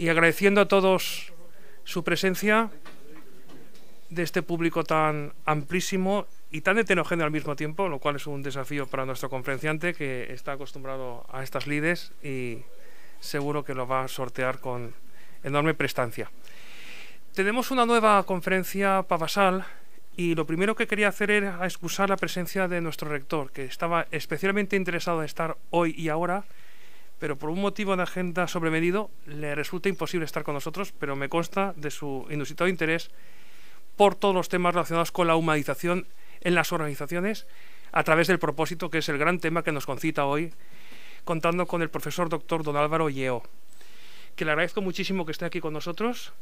y agradeciendo a todos su presencia de este público tan amplísimo y tan heterogéneo al mismo tiempo, lo cual es un desafío para nuestro conferenciante que está acostumbrado a estas lides y seguro que lo va a sortear con enorme prestancia. Tenemos una nueva conferencia pavasal y lo primero que quería hacer era excusar la presencia de nuestro rector, que estaba especialmente interesado en estar hoy y ahora pero por un motivo de agenda sobrevenido le resulta imposible estar con nosotros, pero me consta de su inusitado interés por todos los temas relacionados con la humanización en las organizaciones a través del propósito, que es el gran tema que nos concita hoy, contando con el profesor doctor don Álvaro Yeo, que le agradezco muchísimo que esté aquí con nosotros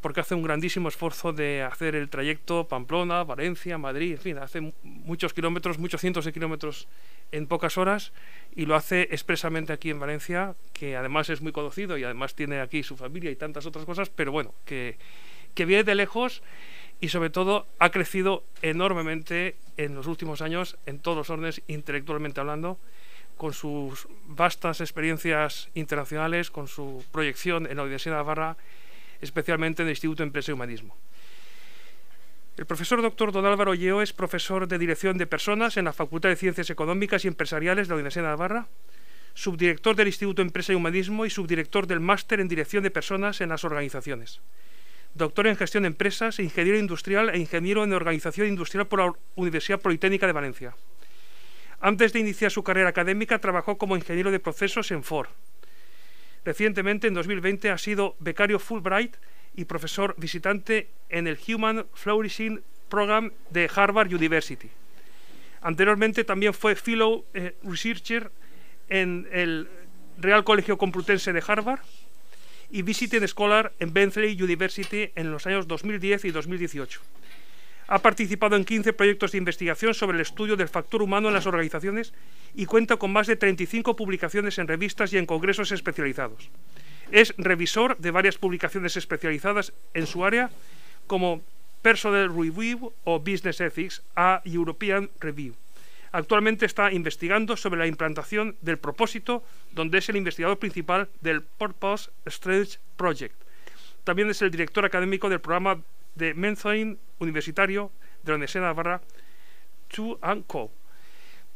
porque hace un grandísimo esfuerzo de hacer el trayecto Pamplona, Valencia, Madrid, en fin, hace muchos kilómetros, muchos cientos de kilómetros en pocas horas y lo hace expresamente aquí en Valencia, que además es muy conocido y además tiene aquí su familia y tantas otras cosas, pero bueno, que, que viene de lejos y sobre todo ha crecido enormemente en los últimos años en todos los órdenes intelectualmente hablando con sus vastas experiencias internacionales, con su proyección en la Universidad de Navarra especialmente en el Instituto de Empresa y Humanismo. El profesor doctor don Álvaro Yeo es profesor de Dirección de Personas en la Facultad de Ciencias Económicas y Empresariales de la Universidad de Navarra, subdirector del Instituto de Empresa y Humanismo y subdirector del Máster en Dirección de Personas en las Organizaciones. Doctor en Gestión de Empresas, ingeniero industrial e ingeniero en Organización Industrial por la Universidad Politécnica de Valencia. Antes de iniciar su carrera académica, trabajó como ingeniero de procesos en Ford. Recientemente, en 2020, ha sido becario Fulbright y profesor visitante en el Human Flourishing Program de Harvard University. Anteriormente también fue Fellow eh, Researcher en el Real Colegio Complutense de Harvard y Visiting Scholar en Bentley University en los años 2010 y 2018. Ha participado en 15 proyectos de investigación sobre el estudio del factor humano en las organizaciones y cuenta con más de 35 publicaciones en revistas y en congresos especializados. Es revisor de varias publicaciones especializadas en su área, como Personal Review o Business Ethics a European Review. Actualmente está investigando sobre la implantación del propósito, donde es el investigador principal del Purpose Strange Project. También es el director académico del programa de Menzoin Universitario de la Universidad Barra... Chu Co.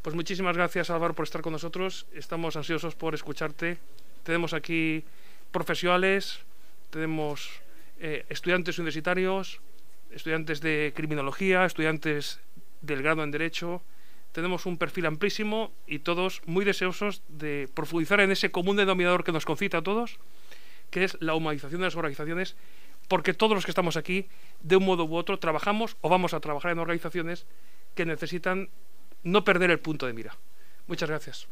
Pues muchísimas gracias Álvaro por estar con nosotros, estamos ansiosos por escucharte. Tenemos aquí profesionales, tenemos eh, estudiantes universitarios, estudiantes de criminología, estudiantes del grado en Derecho. Tenemos un perfil amplísimo y todos muy deseosos de profundizar en ese común denominador que nos concita a todos, que es la humanización de las organizaciones porque todos los que estamos aquí, de un modo u otro, trabajamos o vamos a trabajar en organizaciones que necesitan no perder el punto de mira. Muchas gracias.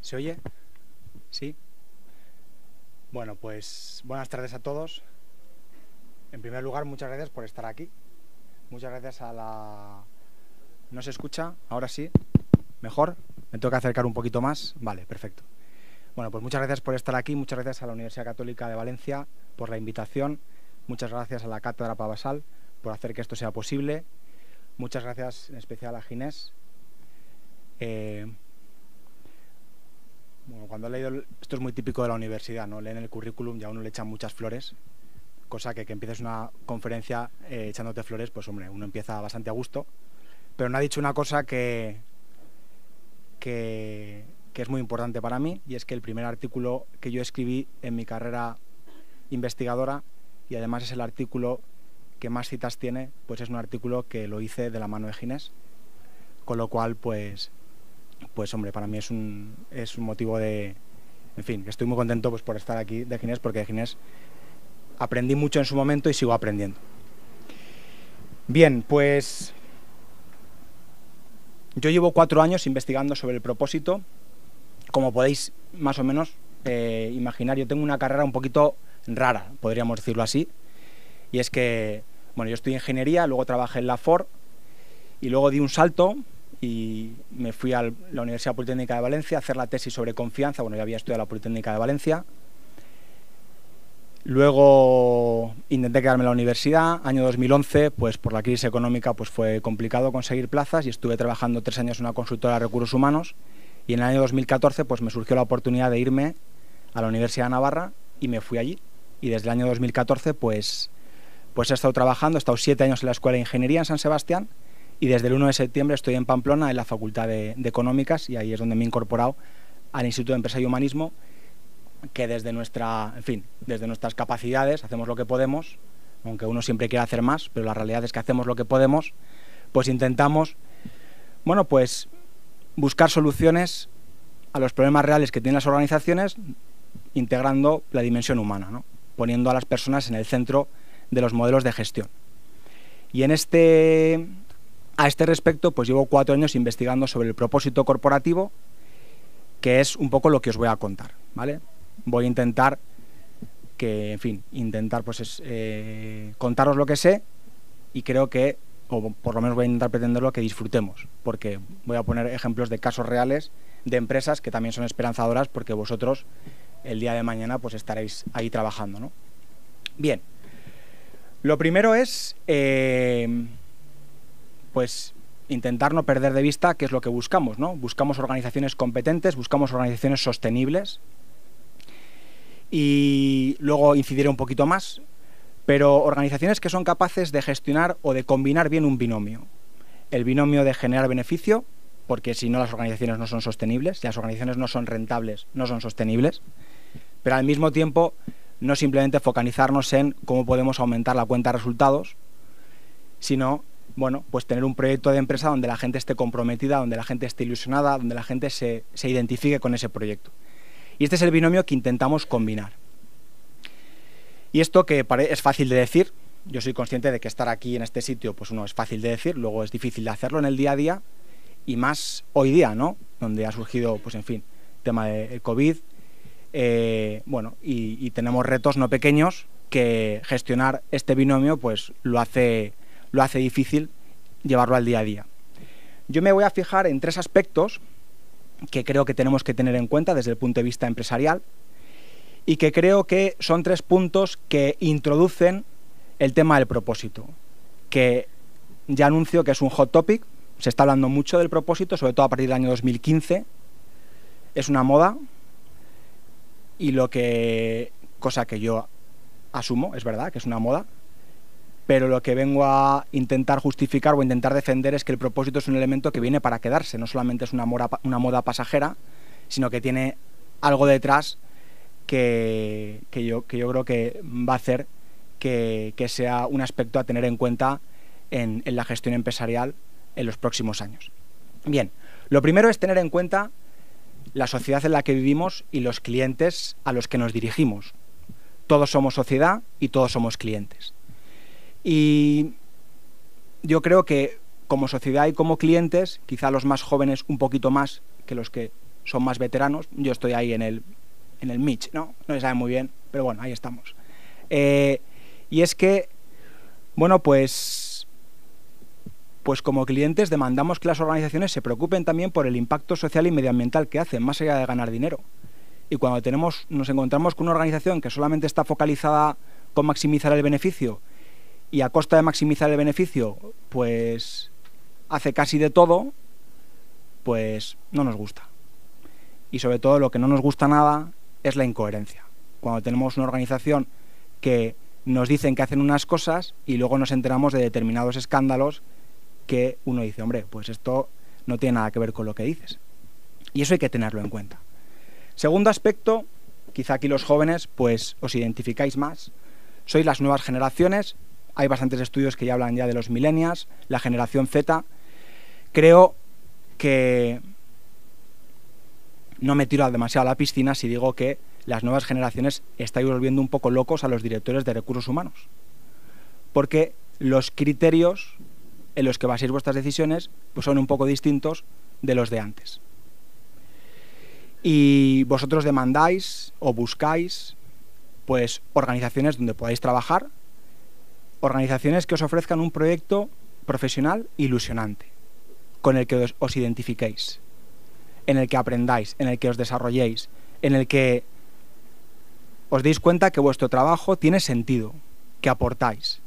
¿Se oye? ¿Sí? Bueno, pues buenas tardes a todos. En primer lugar, muchas gracias por estar aquí. Muchas gracias a la... ¿No se escucha? Ahora sí. ¿Mejor? Me tengo que acercar un poquito más. Vale, perfecto. Bueno, pues muchas gracias por estar aquí, muchas gracias a la Universidad Católica de Valencia por la invitación, muchas gracias a la Cátedra Pavasal por hacer que esto sea posible, muchas gracias en especial a Ginés. Eh, bueno, cuando he leído, esto es muy típico de la universidad, ¿no? Leen el currículum y a uno le echan muchas flores, cosa que que empieces una conferencia eh, echándote flores, pues hombre, uno empieza bastante a gusto, pero no ha dicho una cosa que, que, es muy importante para mí y es que el primer artículo que yo escribí en mi carrera investigadora y además es el artículo que más citas tiene, pues es un artículo que lo hice de la mano de Ginés, con lo cual pues pues hombre, para mí es un, es un motivo de en fin, estoy muy contento pues por estar aquí de Ginés porque de Ginés aprendí mucho en su momento y sigo aprendiendo. Bien, pues yo llevo cuatro años investigando sobre el propósito. Como podéis más o menos eh, imaginar, yo tengo una carrera un poquito rara, podríamos decirlo así. Y es que, bueno, yo estudié ingeniería, luego trabajé en la FOR y luego di un salto y me fui a la Universidad Politécnica de Valencia a hacer la tesis sobre confianza. Bueno, ya había estudiado la Politécnica de Valencia Luego intenté quedarme en la universidad. Año 2011, pues por la crisis económica, pues fue complicado conseguir plazas y estuve trabajando tres años en una consultora de recursos humanos. Y en el año 2014, pues me surgió la oportunidad de irme a la Universidad de Navarra y me fui allí. Y desde el año 2014, pues, pues he estado trabajando. He estado siete años en la Escuela de Ingeniería en San Sebastián y desde el 1 de septiembre estoy en Pamplona, en la Facultad de, de Económicas, y ahí es donde me he incorporado al Instituto de Empresa y Humanismo que desde nuestra, fin, desde nuestras capacidades hacemos lo que podemos, aunque uno siempre quiera hacer más, pero la realidad es que hacemos lo que podemos, pues intentamos, bueno, pues buscar soluciones a los problemas reales que tienen las organizaciones, integrando la dimensión humana, poniendo a las personas en el centro de los modelos de gestión. Y en este, a este respecto, pues llevo cuatro años investigando sobre el propósito corporativo, que es un poco lo que os voy a contar, ¿vale? voy a intentar que, en fin, intentar pues eh, contaros lo que sé y creo que, o por lo menos voy a intentar pretenderlo, que disfrutemos, porque voy a poner ejemplos de casos reales de empresas que también son esperanzadoras porque vosotros el día de mañana pues estaréis ahí trabajando, ¿no? Bien, lo primero es eh, pues intentar no perder de vista qué es lo que buscamos, ¿no? Buscamos organizaciones competentes, buscamos organizaciones sostenibles, y luego incidiré un poquito más, pero organizaciones que son capaces de gestionar o de combinar bien un binomio. El binomio de generar beneficio, porque si no las organizaciones no son sostenibles, si las organizaciones no son rentables, no son sostenibles, pero al mismo tiempo no simplemente focalizarnos en cómo podemos aumentar la cuenta de resultados, sino bueno, pues tener un proyecto de empresa donde la gente esté comprometida, donde la gente esté ilusionada, donde la gente se identifique con ese proyecto. Y este es el binomio que intentamos combinar. Y esto que es fácil de decir, yo soy consciente de que estar aquí en este sitio, pues uno es fácil de decir, luego es difícil de hacerlo en el día a día y más hoy día, ¿no? Donde ha surgido, pues en fin, tema del COVID, eh, bueno, y, tenemos retos no pequeños que gestionar este binomio, pues lo hace, lo hace difícil llevarlo al día a día. Yo me voy a fijar en tres aspectos que creo que tenemos que tener en cuenta desde el punto de vista empresarial y que creo que son tres puntos que introducen el tema del propósito, que ya anuncio que es un hot topic, se está hablando mucho del propósito, sobre todo a partir del año 2015, es una moda y lo que, cosa que yo asumo, es verdad, que es una moda, pero lo que vengo a intentar justificar o intentar defender es que el propósito es un elemento que viene para quedarse, no solamente es una, moda pasajera, sino que tiene algo detrás que, yo, creo que va a hacer que, sea un aspecto a tener en cuenta en la gestión empresarial en los próximos años. Bien, lo primero es tener en cuenta la sociedad en la que vivimos y los clientes a los que nos dirigimos. Todos somos sociedad y todos somos clientes. Y yo creo que como sociedad y como clientes, quizá los más jóvenes un poquito más que los que son más veteranos, yo estoy ahí en el, en el Mitch, ¿no? No se sabe muy bien, pero bueno, ahí estamos. Eh, y es que, bueno, pues, pues como clientes demandamos que las organizaciones se preocupen también por el impacto social y medioambiental que hacen, más allá de ganar dinero. Y cuando tenemos, nos encontramos con una organización que solamente está focalizada con maximizar el beneficio y a costa de maximizar el beneficio, pues hace casi de todo, pues no nos gusta. Y sobre todo lo que no nos gusta nada es la incoherencia. Cuando tenemos una organización que nos dicen que hacen unas cosas y luego nos enteramos de determinados escándalos que uno dice, hombre, pues esto no tiene nada que ver con lo que dices. Y eso hay que tenerlo en cuenta. Segundo aspecto, quizá aquí los jóvenes pues os identificáis más, sois las nuevas generaciones hay bastantes estudios que ya hablan ya de los millennials, la generación Z. Creo que no me tiro demasiado a la piscina si digo que las nuevas generaciones estáis volviendo un poco locos a los directores de recursos humanos. Porque los criterios en los que baséis vuestras decisiones pues son un poco distintos de los de antes. Y vosotros demandáis o buscáis pues organizaciones donde podáis trabajar organizaciones que os ofrezcan un proyecto profesional ilusionante, con el que os, identifiquéis, en el que aprendáis, en el que os desarrolléis, en el que os deis cuenta que vuestro trabajo tiene sentido, que aportáis.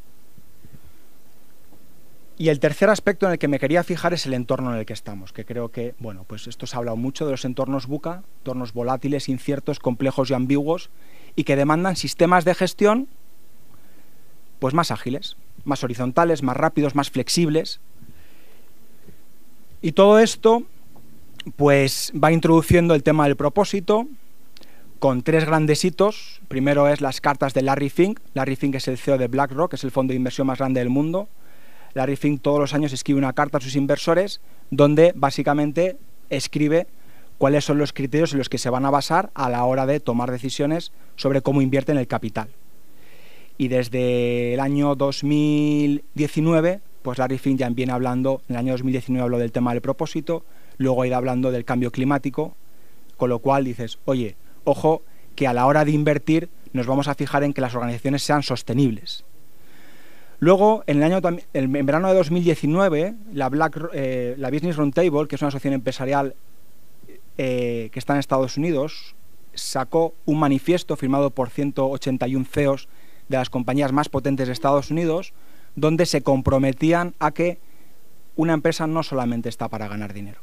Y el tercer aspecto en el que me quería fijar es el entorno en el que estamos, que creo que, bueno, pues esto se ha hablado mucho de los entornos buca, entornos volátiles, inciertos, complejos y ambiguos, y que demandan sistemas de gestión pues más ágiles, más horizontales, más rápidos, más flexibles. Y todo esto pues va introduciendo el tema del propósito con tres grandes hitos. Primero es las cartas de Larry Fink. Larry Fink es el CEO de BlackRock, es el fondo de inversión más grande del mundo. Larry Fink todos los años escribe una carta a sus inversores donde básicamente escribe cuáles son los criterios en los que se van a basar a la hora de tomar decisiones sobre cómo invierten el capital y desde el año 2019, pues Larry Fink ya viene hablando, en el año 2019 habló del tema del propósito, luego ha ido hablando del cambio climático, con lo cual dices, oye, ojo, que a la hora de invertir nos vamos a fijar en que las organizaciones sean sostenibles. Luego, en, el año, en verano de 2019, la, Black, eh, la Business Roundtable, que es una asociación empresarial eh, que está en Estados Unidos, sacó un manifiesto firmado por 181 CEOs de las compañías más potentes de Estados Unidos, donde se comprometían a que una empresa no solamente está para ganar dinero.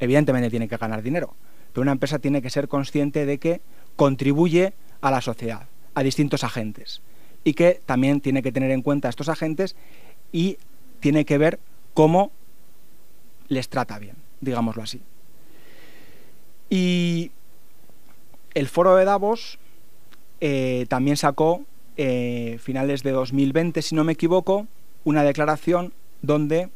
Evidentemente tiene que ganar dinero, pero una empresa tiene que ser consciente de que contribuye a la sociedad, a distintos agentes, y que también tiene que tener en cuenta a estos agentes y tiene que ver cómo les trata bien, digámoslo así. Y el foro de Davos eh, también sacó eh, finales de 2020, si no me equivoco, una declaración donde,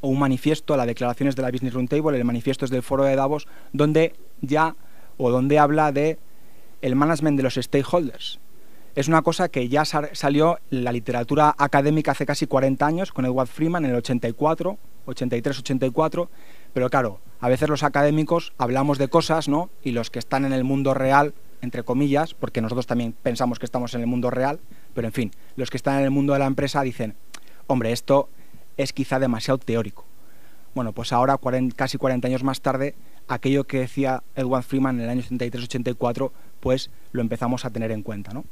o un manifiesto, la declaración es de la Business Roundtable, el manifiesto es del foro de Davos, donde ya, o donde habla de el management de los stakeholders. Es una cosa que ya salió en la literatura académica hace casi 40 años, con Edward Freeman en el 84, 83, 84, pero claro, a veces los académicos hablamos de cosas, ¿no? Y los que están en el mundo real entre comillas, porque nosotros también pensamos que estamos en el mundo real, pero en fin, los que están en el mundo de la empresa dicen, hombre, esto es quizá demasiado teórico. Bueno, pues ahora, casi 40 años más tarde, aquello que decía Edward Freeman en el año 73-84, pues lo empezamos a tener en cuenta. ¿no?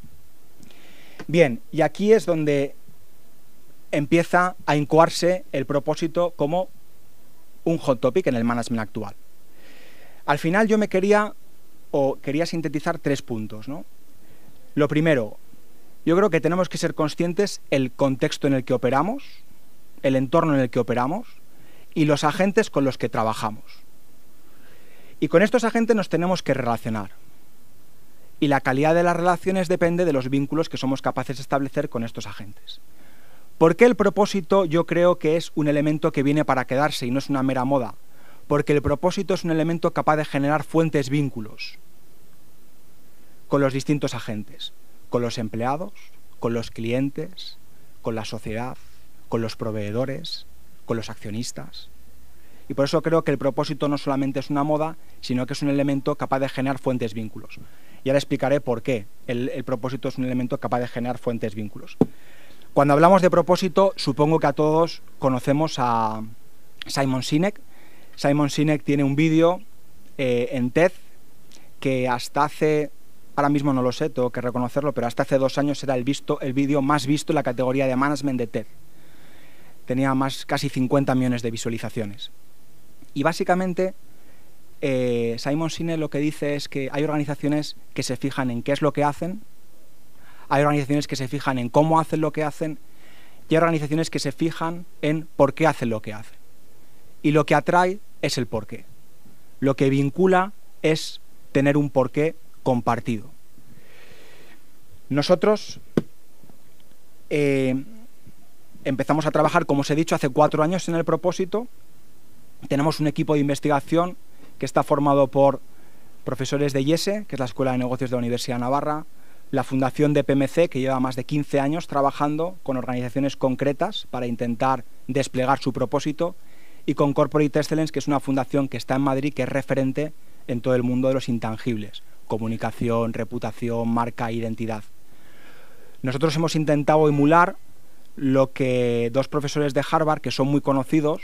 Bien, y aquí es donde empieza a incoarse el propósito como un hot topic en el management actual. Al final yo me quería o quería sintetizar tres puntos. ¿no? Lo primero, yo creo que tenemos que ser conscientes el contexto en el que operamos, el entorno en el que operamos y los agentes con los que trabajamos. Y con estos agentes nos tenemos que relacionar. Y la calidad de las relaciones depende de los vínculos que somos capaces de establecer con estos agentes. Porque el propósito yo creo que es un elemento que viene para quedarse y no es una mera moda? Porque el propósito es un elemento capaz de generar fuentes vínculos con los distintos agentes, con los empleados, con los clientes, con la sociedad, con los proveedores, con los accionistas. Y por eso creo que el propósito no solamente es una moda, sino que es un elemento capaz de generar fuentes vínculos. Y ahora explicaré por qué el, propósito es un elemento capaz de generar fuentes vínculos. Cuando hablamos de propósito, supongo que a todos conocemos a Simon Sinek. Simon Sinek tiene un vídeo eh, en TED que hasta hace ahora mismo no lo sé, tengo que reconocerlo, pero hasta hace dos años era el el vídeo más visto en la categoría de management de TED. Tenía más casi 50 millones de visualizaciones. Y básicamente eh, Simon Sinek lo que dice es que hay organizaciones que se fijan en qué es lo que hacen, hay organizaciones que se fijan en cómo hacen lo que hacen y hay organizaciones que se fijan en por qué hacen lo que hacen. Y lo que atrae es el porqué. Lo que vincula es tener un porqué compartido. Nosotros eh, empezamos a trabajar, como os he dicho, hace cuatro años en el propósito. Tenemos un equipo de investigación que está formado por profesores de IESE, que es la Escuela de Negocios de la Universidad de Navarra, la Fundación de PMC, que lleva más de 15 años trabajando con organizaciones concretas para intentar desplegar su propósito, y con Corporate Excellence, que es una fundación que está en Madrid, que es referente en todo el mundo de los intangibles comunicación, reputación, marca, identidad. Nosotros hemos intentado emular lo que dos profesores de Harvard, que son muy conocidos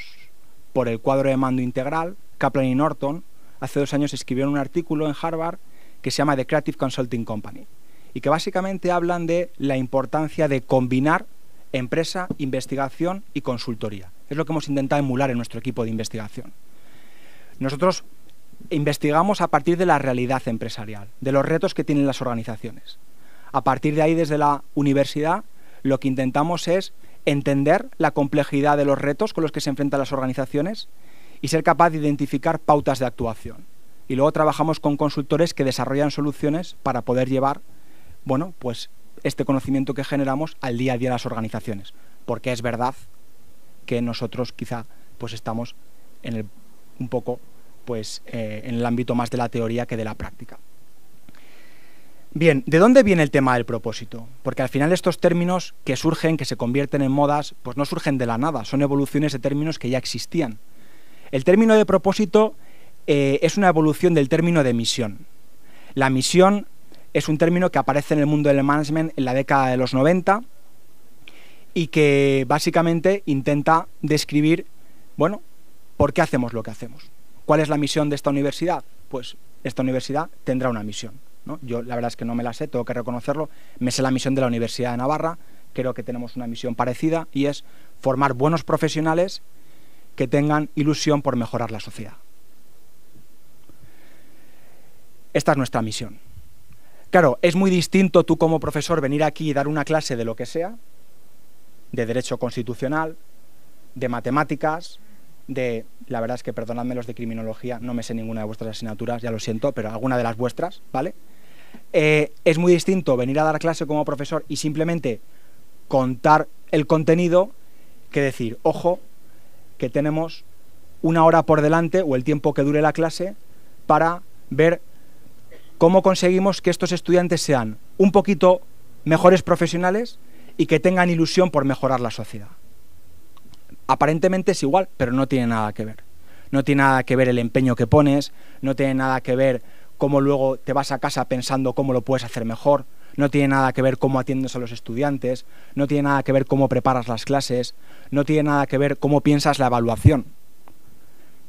por el cuadro de mando integral, Kaplan y Norton, hace dos años escribieron un artículo en Harvard que se llama The Creative Consulting Company y que básicamente hablan de la importancia de combinar empresa, investigación y consultoría. Es lo que hemos intentado emular en nuestro equipo de investigación. Nosotros investigamos a partir de la realidad empresarial, de los retos que tienen las organizaciones. A partir de ahí, desde la universidad, lo que intentamos es entender la complejidad de los retos con los que se enfrentan las organizaciones y ser capaz de identificar pautas de actuación. Y luego trabajamos con consultores que desarrollan soluciones para poder llevar, bueno, pues este conocimiento que generamos al día a día de las organizaciones. Porque es verdad que nosotros quizá pues estamos en el, un poco pues, eh, en el ámbito más de la teoría que de la práctica. Bien, ¿de dónde viene el tema del propósito? Porque al final estos términos que surgen, que se convierten en modas, pues no surgen de la nada, son evoluciones de términos que ya existían. El término de propósito eh, es una evolución del término de misión. La misión es un término que aparece en el mundo del management en la década de los 90 y que básicamente intenta describir, bueno, por qué hacemos lo que hacemos. ¿Cuál es la misión de esta universidad? Pues esta universidad tendrá una misión. Yo la verdad es que no me la sé, tengo que reconocerlo. Me sé la misión de la Universidad de Navarra, creo que tenemos una misión parecida y es formar buenos profesionales que tengan ilusión por mejorar la sociedad. Esta es nuestra misión. Claro, es muy distinto tú como profesor venir aquí y dar una clase de lo que sea, de derecho constitucional, de matemáticas, de, la verdad es que perdonadme los de criminología, no me sé ninguna de vuestras asignaturas, ya lo siento, pero alguna de las vuestras, ¿vale? Eh, es muy distinto venir a dar clase como profesor y simplemente contar el contenido que decir, ojo, que tenemos una hora por delante o el tiempo que dure la clase para ver cómo conseguimos que estos estudiantes sean un poquito mejores profesionales y que tengan ilusión por mejorar la sociedad aparentemente es igual, pero no tiene nada que ver. No tiene nada que ver el empeño que pones, no tiene nada que ver cómo luego te vas a casa pensando cómo lo puedes hacer mejor, no tiene nada que ver cómo atiendes a los estudiantes, no tiene nada que ver cómo preparas las clases, no tiene nada que ver cómo piensas la evaluación.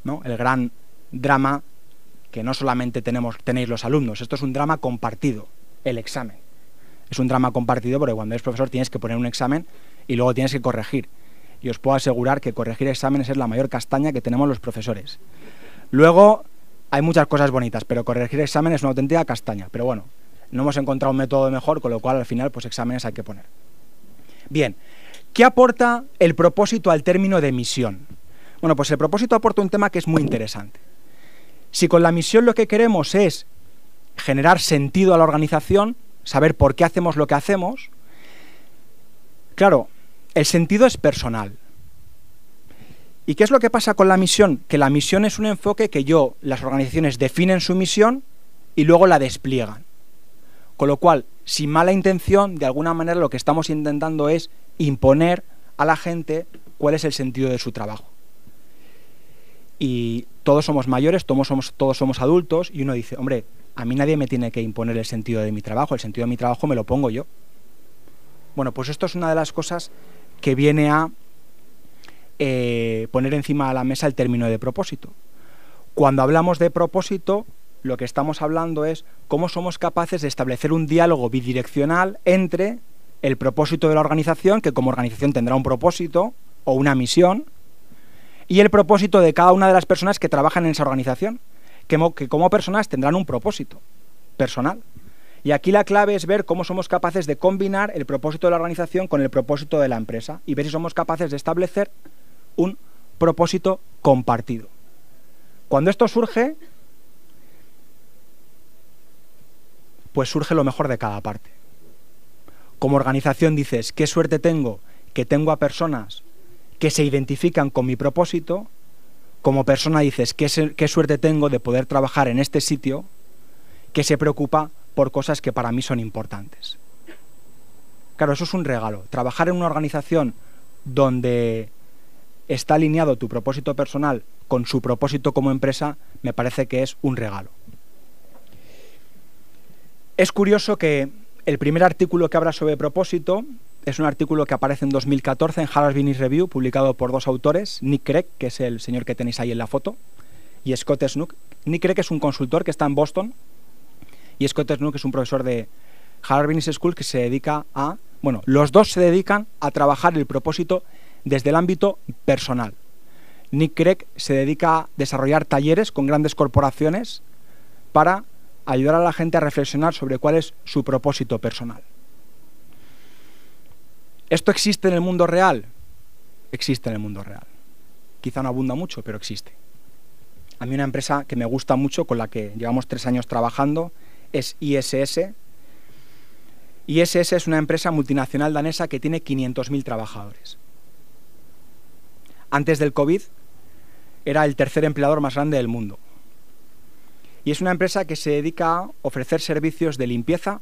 ¿no? El gran drama que no solamente tenemos, tenéis los alumnos, esto es un drama compartido, el examen. Es un drama compartido porque cuando eres profesor tienes que poner un examen y luego tienes que corregir y os puedo asegurar que corregir exámenes es la mayor castaña que tenemos los profesores. Luego, hay muchas cosas bonitas, pero corregir exámenes es una auténtica castaña. Pero bueno, no hemos encontrado un método mejor, con lo cual al final, pues exámenes hay que poner. Bien, ¿qué aporta el propósito al término de misión? Bueno, pues el propósito aporta un tema que es muy interesante. Si con la misión lo que queremos es generar sentido a la organización, saber por qué hacemos lo que hacemos, claro, el sentido es personal. ¿Y qué es lo que pasa con la misión? Que la misión es un enfoque que yo, las organizaciones definen su misión y luego la despliegan. Con lo cual, sin mala intención, de alguna manera lo que estamos intentando es imponer a la gente cuál es el sentido de su trabajo. Y todos somos mayores, todos somos, todos somos adultos y uno dice, hombre, a mí nadie me tiene que imponer el sentido de mi trabajo, el sentido de mi trabajo me lo pongo yo. Bueno, pues esto es una de las cosas que viene a eh, poner encima de la mesa el término de propósito. Cuando hablamos de propósito, lo que estamos hablando es cómo somos capaces de establecer un diálogo bidireccional entre el propósito de la organización, que como organización tendrá un propósito o una misión, y el propósito de cada una de las personas que trabajan en esa organización, que como personas tendrán un propósito personal. Y aquí la clave es ver cómo somos capaces de combinar el propósito de la organización con el propósito de la empresa y ver si somos capaces de establecer un propósito compartido. Cuando esto surge, pues surge lo mejor de cada parte. Como organización dices, qué suerte tengo que tengo a personas que se identifican con mi propósito. Como persona dices, qué, qué suerte tengo de poder trabajar en este sitio que se preocupa por cosas que para mí son importantes. Claro, eso es un regalo. Trabajar en una organización donde está alineado tu propósito personal con su propósito como empresa, me parece que es un regalo. Es curioso que el primer artículo que habla sobre propósito es un artículo que aparece en 2014 en Harvard Business Review, publicado por dos autores, Nick Craig, que es el señor que tenéis ahí en la foto, y Scott Snook. Nick Craig es un consultor que está en Boston, y Scott Snook, que es un profesor de Harvard Business School que se dedica a, bueno, los dos se dedican a trabajar el propósito desde el ámbito personal. Nick Craig se dedica a desarrollar talleres con grandes corporaciones para ayudar a la gente a reflexionar sobre cuál es su propósito personal. ¿Esto existe en el mundo real? Existe en el mundo real. Quizá no abunda mucho, pero existe. A mí una empresa que me gusta mucho, con la que llevamos tres años trabajando, es ISS. ISS es una empresa multinacional danesa que tiene 500.000 trabajadores. Antes del COVID era el tercer empleador más grande del mundo. Y es una empresa que se dedica a ofrecer servicios de limpieza,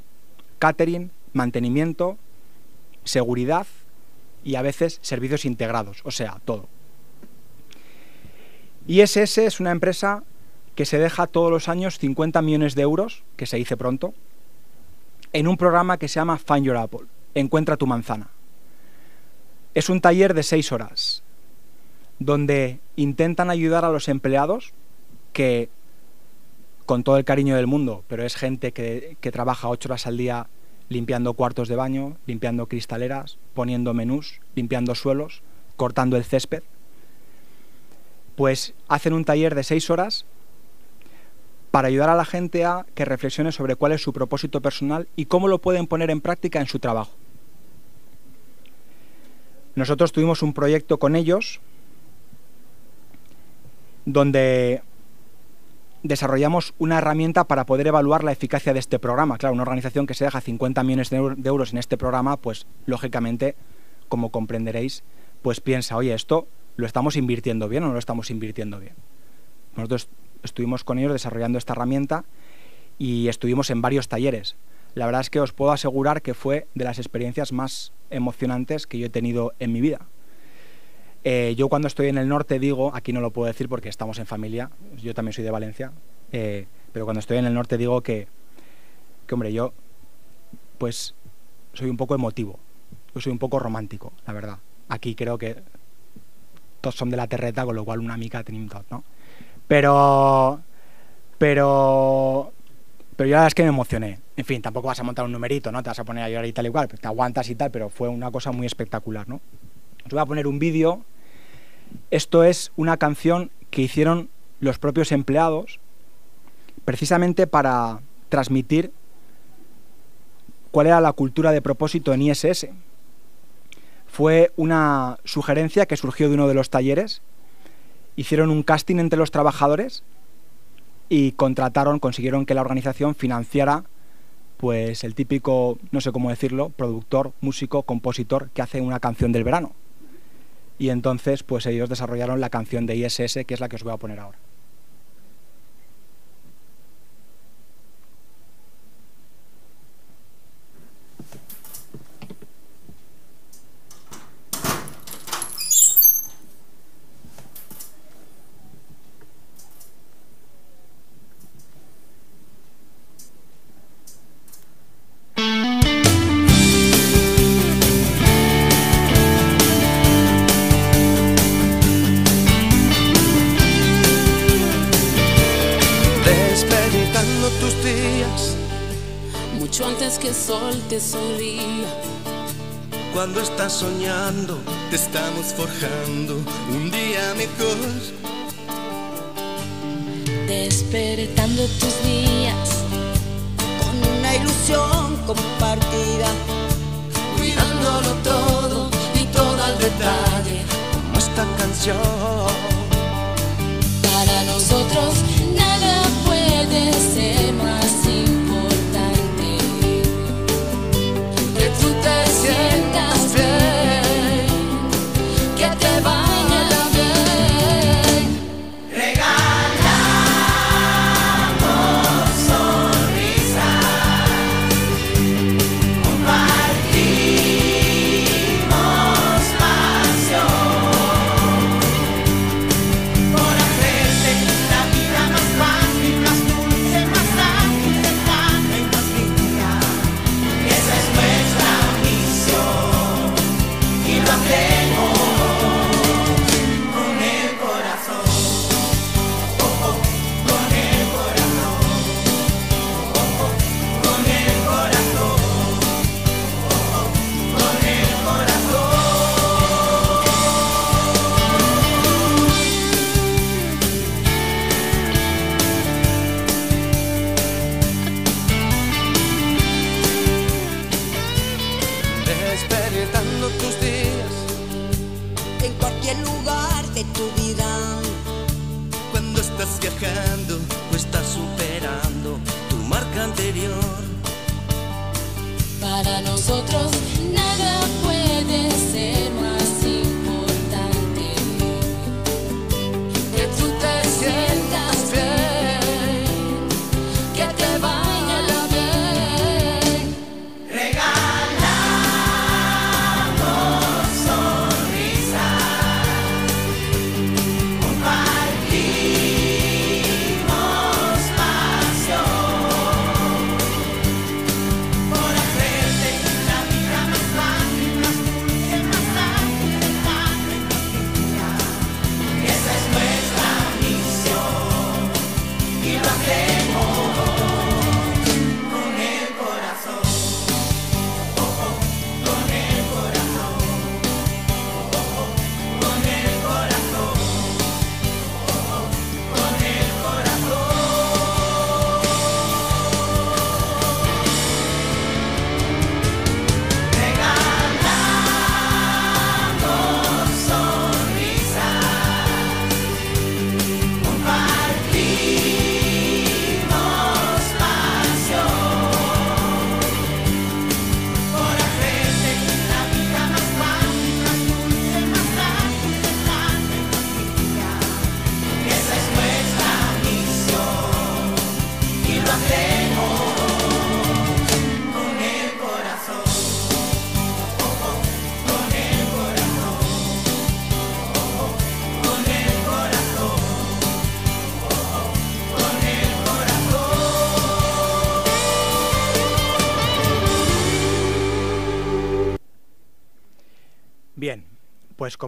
catering, mantenimiento, seguridad y a veces servicios integrados, o sea, todo. ISS es una empresa que se deja todos los años 50 millones de euros, que se dice pronto, en un programa que se llama Find Your Apple, Encuentra tu manzana. Es un taller de seis horas, donde intentan ayudar a los empleados que, con todo el cariño del mundo, pero es gente que, que trabaja ocho horas al día limpiando cuartos de baño, limpiando cristaleras, poniendo menús, limpiando suelos, cortando el césped, pues hacen un taller de seis horas para ayudar a la gente a que reflexione sobre cuál es su propósito personal y cómo lo pueden poner en práctica en su trabajo. Nosotros tuvimos un proyecto con ellos donde desarrollamos una herramienta para poder evaluar la eficacia de este programa. Claro, una organización que se deja 50 millones de euros en este programa, pues lógicamente, como comprenderéis, pues piensa, oye, esto lo estamos invirtiendo bien o no lo estamos invirtiendo bien. Nosotros estuvimos con ellos desarrollando esta herramienta y estuvimos en varios talleres. La verdad es que os puedo asegurar que fue de las experiencias más emocionantes que yo he tenido en mi vida. Eh, yo cuando estoy en el norte digo, aquí no lo puedo decir porque estamos en familia, yo también soy de Valencia, eh, pero cuando estoy en el norte digo que, que, hombre, yo pues soy un poco emotivo, yo soy un poco romántico, la verdad. Aquí creo que todos son de la terreta, con lo cual una mica tenim tot, no? Pero. Pero. Pero yo la verdad es que me emocioné. En fin, tampoco vas a montar un numerito, ¿no? Te vas a poner a llorar y tal y cual, te aguantas y tal, pero fue una cosa muy espectacular, ¿no? Os voy a poner un vídeo. Esto es una canción que hicieron los propios empleados precisamente para transmitir cuál era la cultura de propósito en ISS. Fue una sugerencia que surgió de uno de los talleres hicieron un casting entre los trabajadores y contrataron, consiguieron que la organización financiara pues el típico, no sé cómo decirlo, productor, músico, compositor que hace una canción del verano. Y entonces pues ellos desarrollaron la canción de ISS, que es la que os voy a poner ahora. estás soñando, te estamos forjando un día mejor. Despertando tus días con una ilusión compartida, cuidándolo todo y todo al detalle, como esta canción. Para nosotros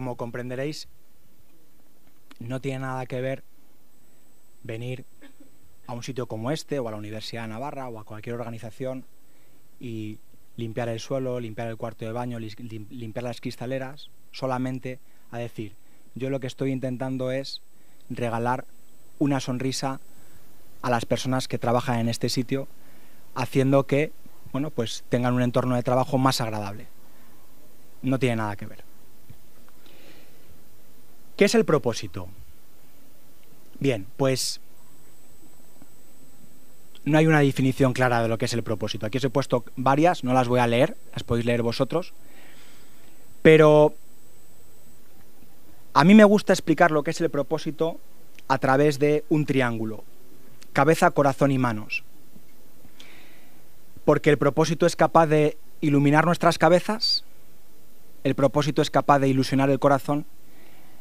como comprenderéis, no tiene nada que ver venir a un sitio como este o a la Universidad de Navarra o a cualquier organización y limpiar el suelo, limpiar el cuarto de baño, limpiar las cristaleras, solamente a decir, yo lo que estoy intentando es regalar una sonrisa a las personas que trabajan en este sitio, haciendo que bueno, pues tengan un entorno de trabajo más agradable. No tiene nada que ver. ¿Qué es el propósito? Bien, pues no hay una definición clara de lo que es el propósito. Aquí os he puesto varias, no las voy a leer, las podéis leer vosotros. Pero a mí me gusta explicar lo que es el propósito a través de un triángulo, cabeza, corazón y manos. Porque el propósito es capaz de iluminar nuestras cabezas, el propósito es capaz de ilusionar el corazón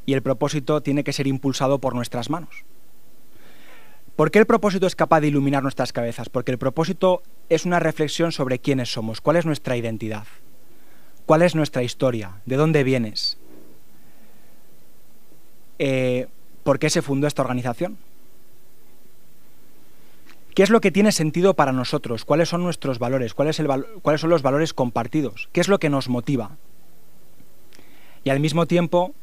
y el propósito tiene que ser impulsado por nuestras manos. ¿Por qué el propósito es capaz de iluminar nuestras cabezas? Porque el propósito es una reflexión sobre quiénes somos, cuál es nuestra identidad, cuál es nuestra historia, de dónde vienes, eh, por qué se fundó esta organización, qué es lo que tiene sentido para nosotros, cuáles son nuestros valores, cuáles son los valores compartidos, qué es lo que nos motiva. Y al mismo tiempo,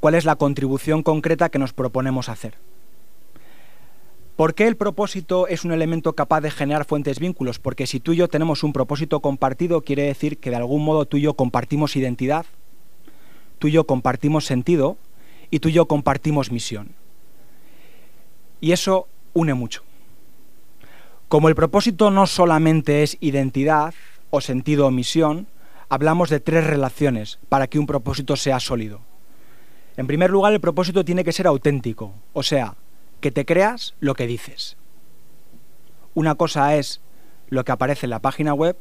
cuál es la contribución concreta que nos proponemos hacer. ¿Por qué el propósito es un elemento capaz de generar fuentes vínculos? Porque si tú y yo tenemos un propósito compartido, quiere decir que de algún modo tú y yo compartimos identidad, tú y yo compartimos sentido y tú y yo compartimos misión. Y eso une mucho. Como el propósito no solamente es identidad o sentido o misión, hablamos de tres relaciones para que un propósito sea sólido. En primer lugar, el propósito tiene que ser auténtico, o sea, que te creas lo que dices. Una cosa es lo que aparece en la página web,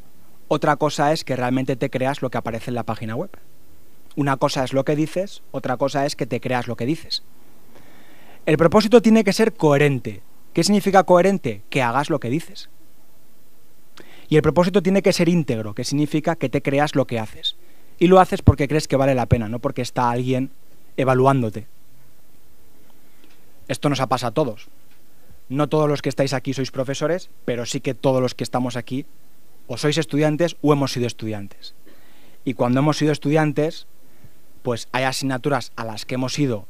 otra cosa es que realmente te creas lo que aparece en la página web. Una cosa es lo que dices, otra cosa es que te creas lo que dices. El propósito tiene que ser coherente. ¿Qué significa coherente? Que hagas lo que dices. Y el propósito tiene que ser íntegro, que significa que te creas lo que haces. Y lo haces porque crees que vale la pena, no porque está alguien evaluándote. Esto nos ha pasado a todos. No todos los que estáis aquí sois profesores, pero sí que todos los que estamos aquí o sois estudiantes o hemos sido estudiantes. Y cuando hemos sido estudiantes, pues hay asignaturas a las que hemos ido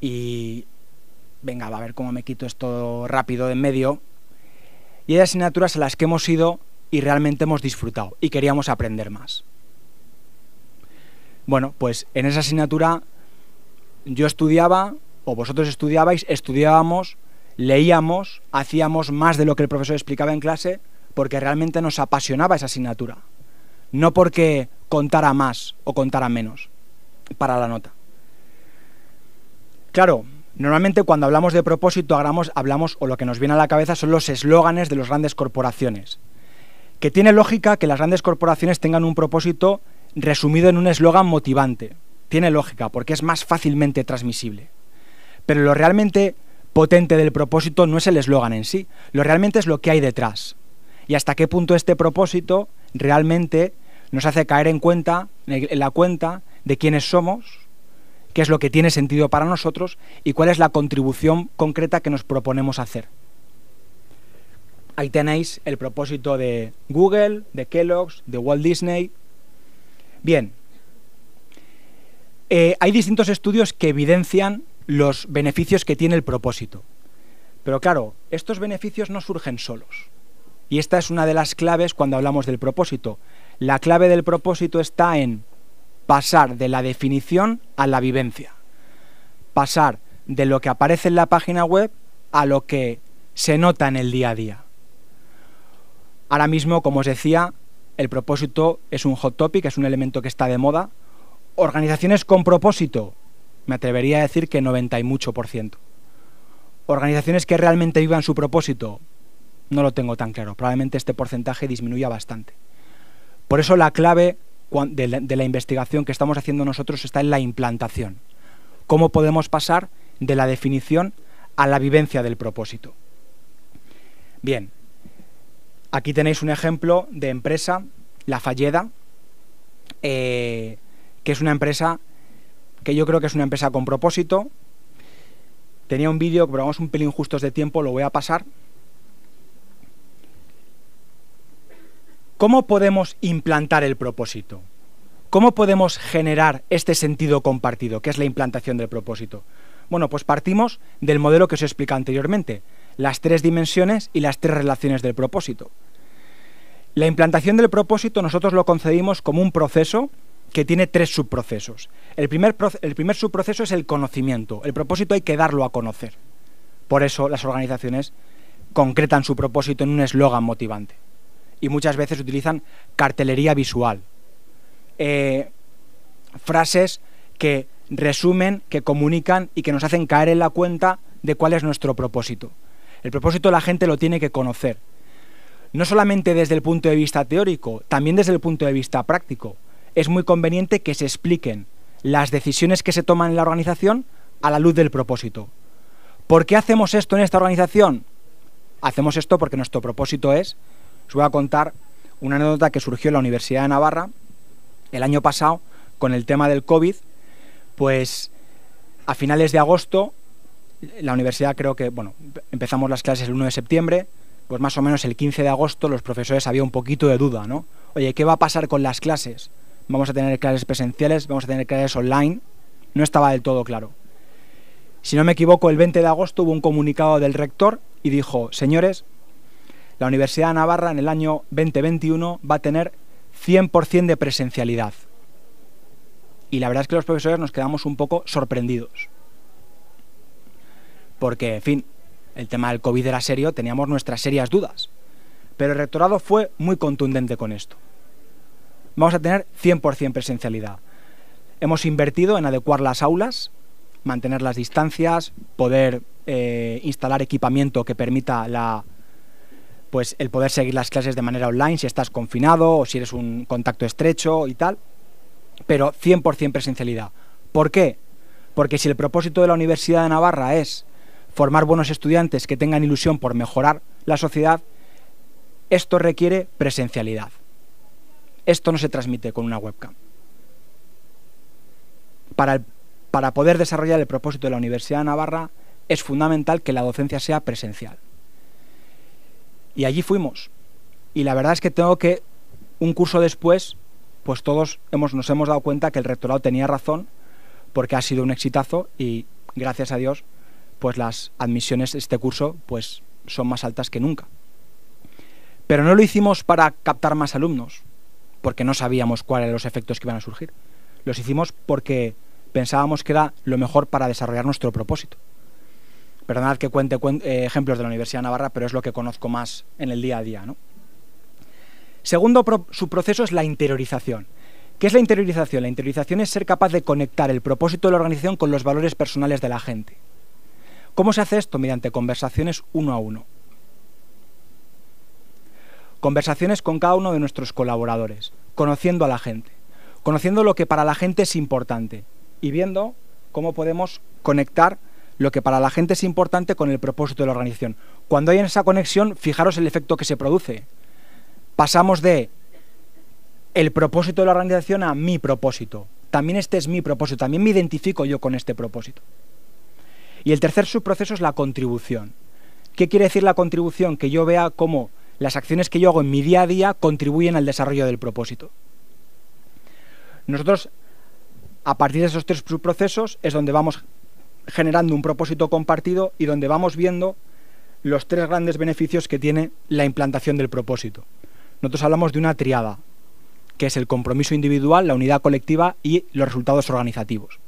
y venga, va a ver cómo me quito esto rápido de en medio. Y hay asignaturas a las que hemos ido y realmente hemos disfrutado y queríamos aprender más. Bueno, pues en esa asignatura yo estudiaba, o vosotros estudiabais, estudiábamos, leíamos, hacíamos más de lo que el profesor explicaba en clase, porque realmente nos apasionaba esa asignatura, no porque contara más o contara menos para la nota. Claro, normalmente cuando hablamos de propósito hablamos, hablamos o lo que nos viene a la cabeza son los eslóganes de las grandes corporaciones, que tiene lógica que las grandes corporaciones tengan un propósito resumido en un eslogan motivante, tiene lógica porque es más fácilmente transmisible. Pero lo realmente potente del propósito no es el eslogan en sí, lo realmente es lo que hay detrás. Y hasta qué punto este propósito realmente nos hace caer en cuenta, en la cuenta de quiénes somos, qué es lo que tiene sentido para nosotros y cuál es la contribución concreta que nos proponemos hacer. Ahí tenéis el propósito de Google, de Kellogg's, de Walt Disney. Bien, eh, hay distintos estudios que evidencian los beneficios que tiene el propósito. Pero claro, estos beneficios no surgen solos. Y esta es una de las claves cuando hablamos del propósito. La clave del propósito está en pasar de la definición a la vivencia. Pasar de lo que aparece en la página web a lo que se nota en el día a día. Ahora mismo, como os decía, el propósito es un hot topic, es un elemento que está de moda, Organizaciones con propósito, me atrevería a decir que 90 y mucho por ciento. Organizaciones que realmente vivan su propósito, no lo tengo tan claro. Probablemente este porcentaje disminuya bastante. Por eso la clave de la, investigación que estamos haciendo nosotros está en la implantación. ¿Cómo podemos pasar de la definición a la vivencia del propósito? Bien, aquí tenéis un ejemplo de empresa, La Falleda, eh, que es una empresa que yo creo que es una empresa con propósito. Tenía un vídeo, pero vamos un pelín justos de tiempo, lo voy a pasar. ¿Cómo podemos implantar el propósito? ¿Cómo podemos generar este sentido compartido, que es la implantación del propósito? Bueno, pues partimos del modelo que os explicado anteriormente, las tres dimensiones y las tres relaciones del propósito. La implantación del propósito nosotros lo concedimos como un proceso que tiene tres subprocesos. El primer, subproceso es el conocimiento. El propósito hay que darlo a conocer. Por eso las organizaciones concretan su propósito en un eslogan motivante. Y muchas veces utilizan cartelería visual. Eh, frases que resumen, que comunican y que nos hacen caer en la cuenta de cuál es nuestro propósito. El propósito la gente lo tiene que conocer. No solamente desde el punto de vista teórico, también desde el punto de vista práctico es muy conveniente que se expliquen las decisiones que se toman en la organización a la luz del propósito. ¿Por qué hacemos esto en esta organización? Hacemos esto porque nuestro propósito es, os voy a contar una anécdota que surgió en la Universidad de Navarra el año pasado con el tema del COVID, pues a finales de agosto la universidad creo que, bueno, empezamos las clases el 1 de septiembre, pues más o menos el 15 de agosto los profesores había un poquito de duda, ¿no? Oye, ¿qué va a pasar con las clases? vamos a tener clases presenciales, vamos a tener clases online, no estaba del todo claro. Si no me equivoco, el 20 de agosto hubo un comunicado del rector y dijo, señores, la Universidad de Navarra en el año 2021 va a tener 100% de presencialidad. Y la verdad es que los profesores nos quedamos un poco sorprendidos. Porque, en fin, el tema del COVID era serio, teníamos nuestras serias dudas. Pero el rectorado fue muy contundente con esto vamos a tener 100% presencialidad. Hemos invertido en adecuar las aulas, mantener las distancias, poder eh, instalar equipamiento que permita la, pues, el poder seguir las clases de manera online si estás confinado o si eres un contacto estrecho y tal, pero 100% presencialidad. ¿Por qué? Porque si el propósito de la Universidad de Navarra es formar buenos estudiantes que tengan ilusión por mejorar la sociedad, esto requiere presencialidad. Esto no se transmite con una webcam. Para, poder desarrollar el propósito de la Universidad de Navarra es fundamental que la docencia sea presencial. Y allí fuimos. Y la verdad es que tengo que, un curso después, pues todos nos hemos dado cuenta que el rectorado tenía razón, porque ha sido un exitazo y, gracias a Dios, pues las admisiones de este curso pues, son más altas que nunca. Pero no lo hicimos para captar más alumnos, porque no sabíamos cuáles eran los efectos que iban a surgir. Los hicimos porque pensábamos que era lo mejor para desarrollar nuestro propósito. Perdonad que cuente, eh, ejemplos de la Universidad de Navarra, pero es lo que conozco más en el día a día. Segundo su proceso es la interiorización. ¿Qué es la interiorización? La interiorización es ser capaz de conectar el propósito de la organización con los valores personales de la gente. ¿Cómo se hace esto? Mediante conversaciones uno a uno conversaciones con cada uno de nuestros colaboradores, conociendo a la gente, conociendo lo que para la gente es importante y viendo cómo podemos conectar lo que para la gente es importante con el propósito de la organización. Cuando hay esa conexión, fijaros el efecto que se produce. Pasamos de el propósito de la organización a mi propósito. También este es mi propósito, también me identifico yo con este propósito. Y el tercer subproceso es la contribución. ¿Qué quiere decir la contribución? Que yo vea cómo las acciones que yo hago en mi día a día contribuyen al desarrollo del propósito. Nosotros, a partir de esos tres procesos, es donde vamos generando un propósito compartido y donde vamos viendo los tres grandes beneficios que tiene la implantación del propósito. Nosotros hablamos de una triada, que es el compromiso individual, la unidad colectiva y los resultados organizativos.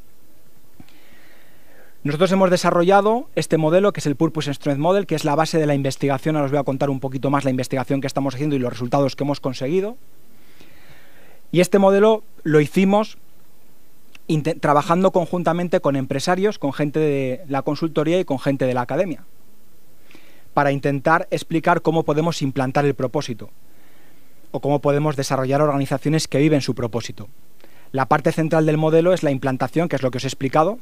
Nosotros hemos desarrollado este modelo que es el Purpose Strength Model, que es la base de la investigación. Ahora os voy a contar un poquito más la investigación que estamos haciendo y los resultados que hemos conseguido. Y este modelo lo hicimos trabajando conjuntamente con empresarios, con gente de la consultoría y con gente de la academia, para intentar explicar cómo podemos implantar el propósito o cómo podemos desarrollar organizaciones que viven su propósito. La parte central del modelo es la implantación, que es lo que os he explicado,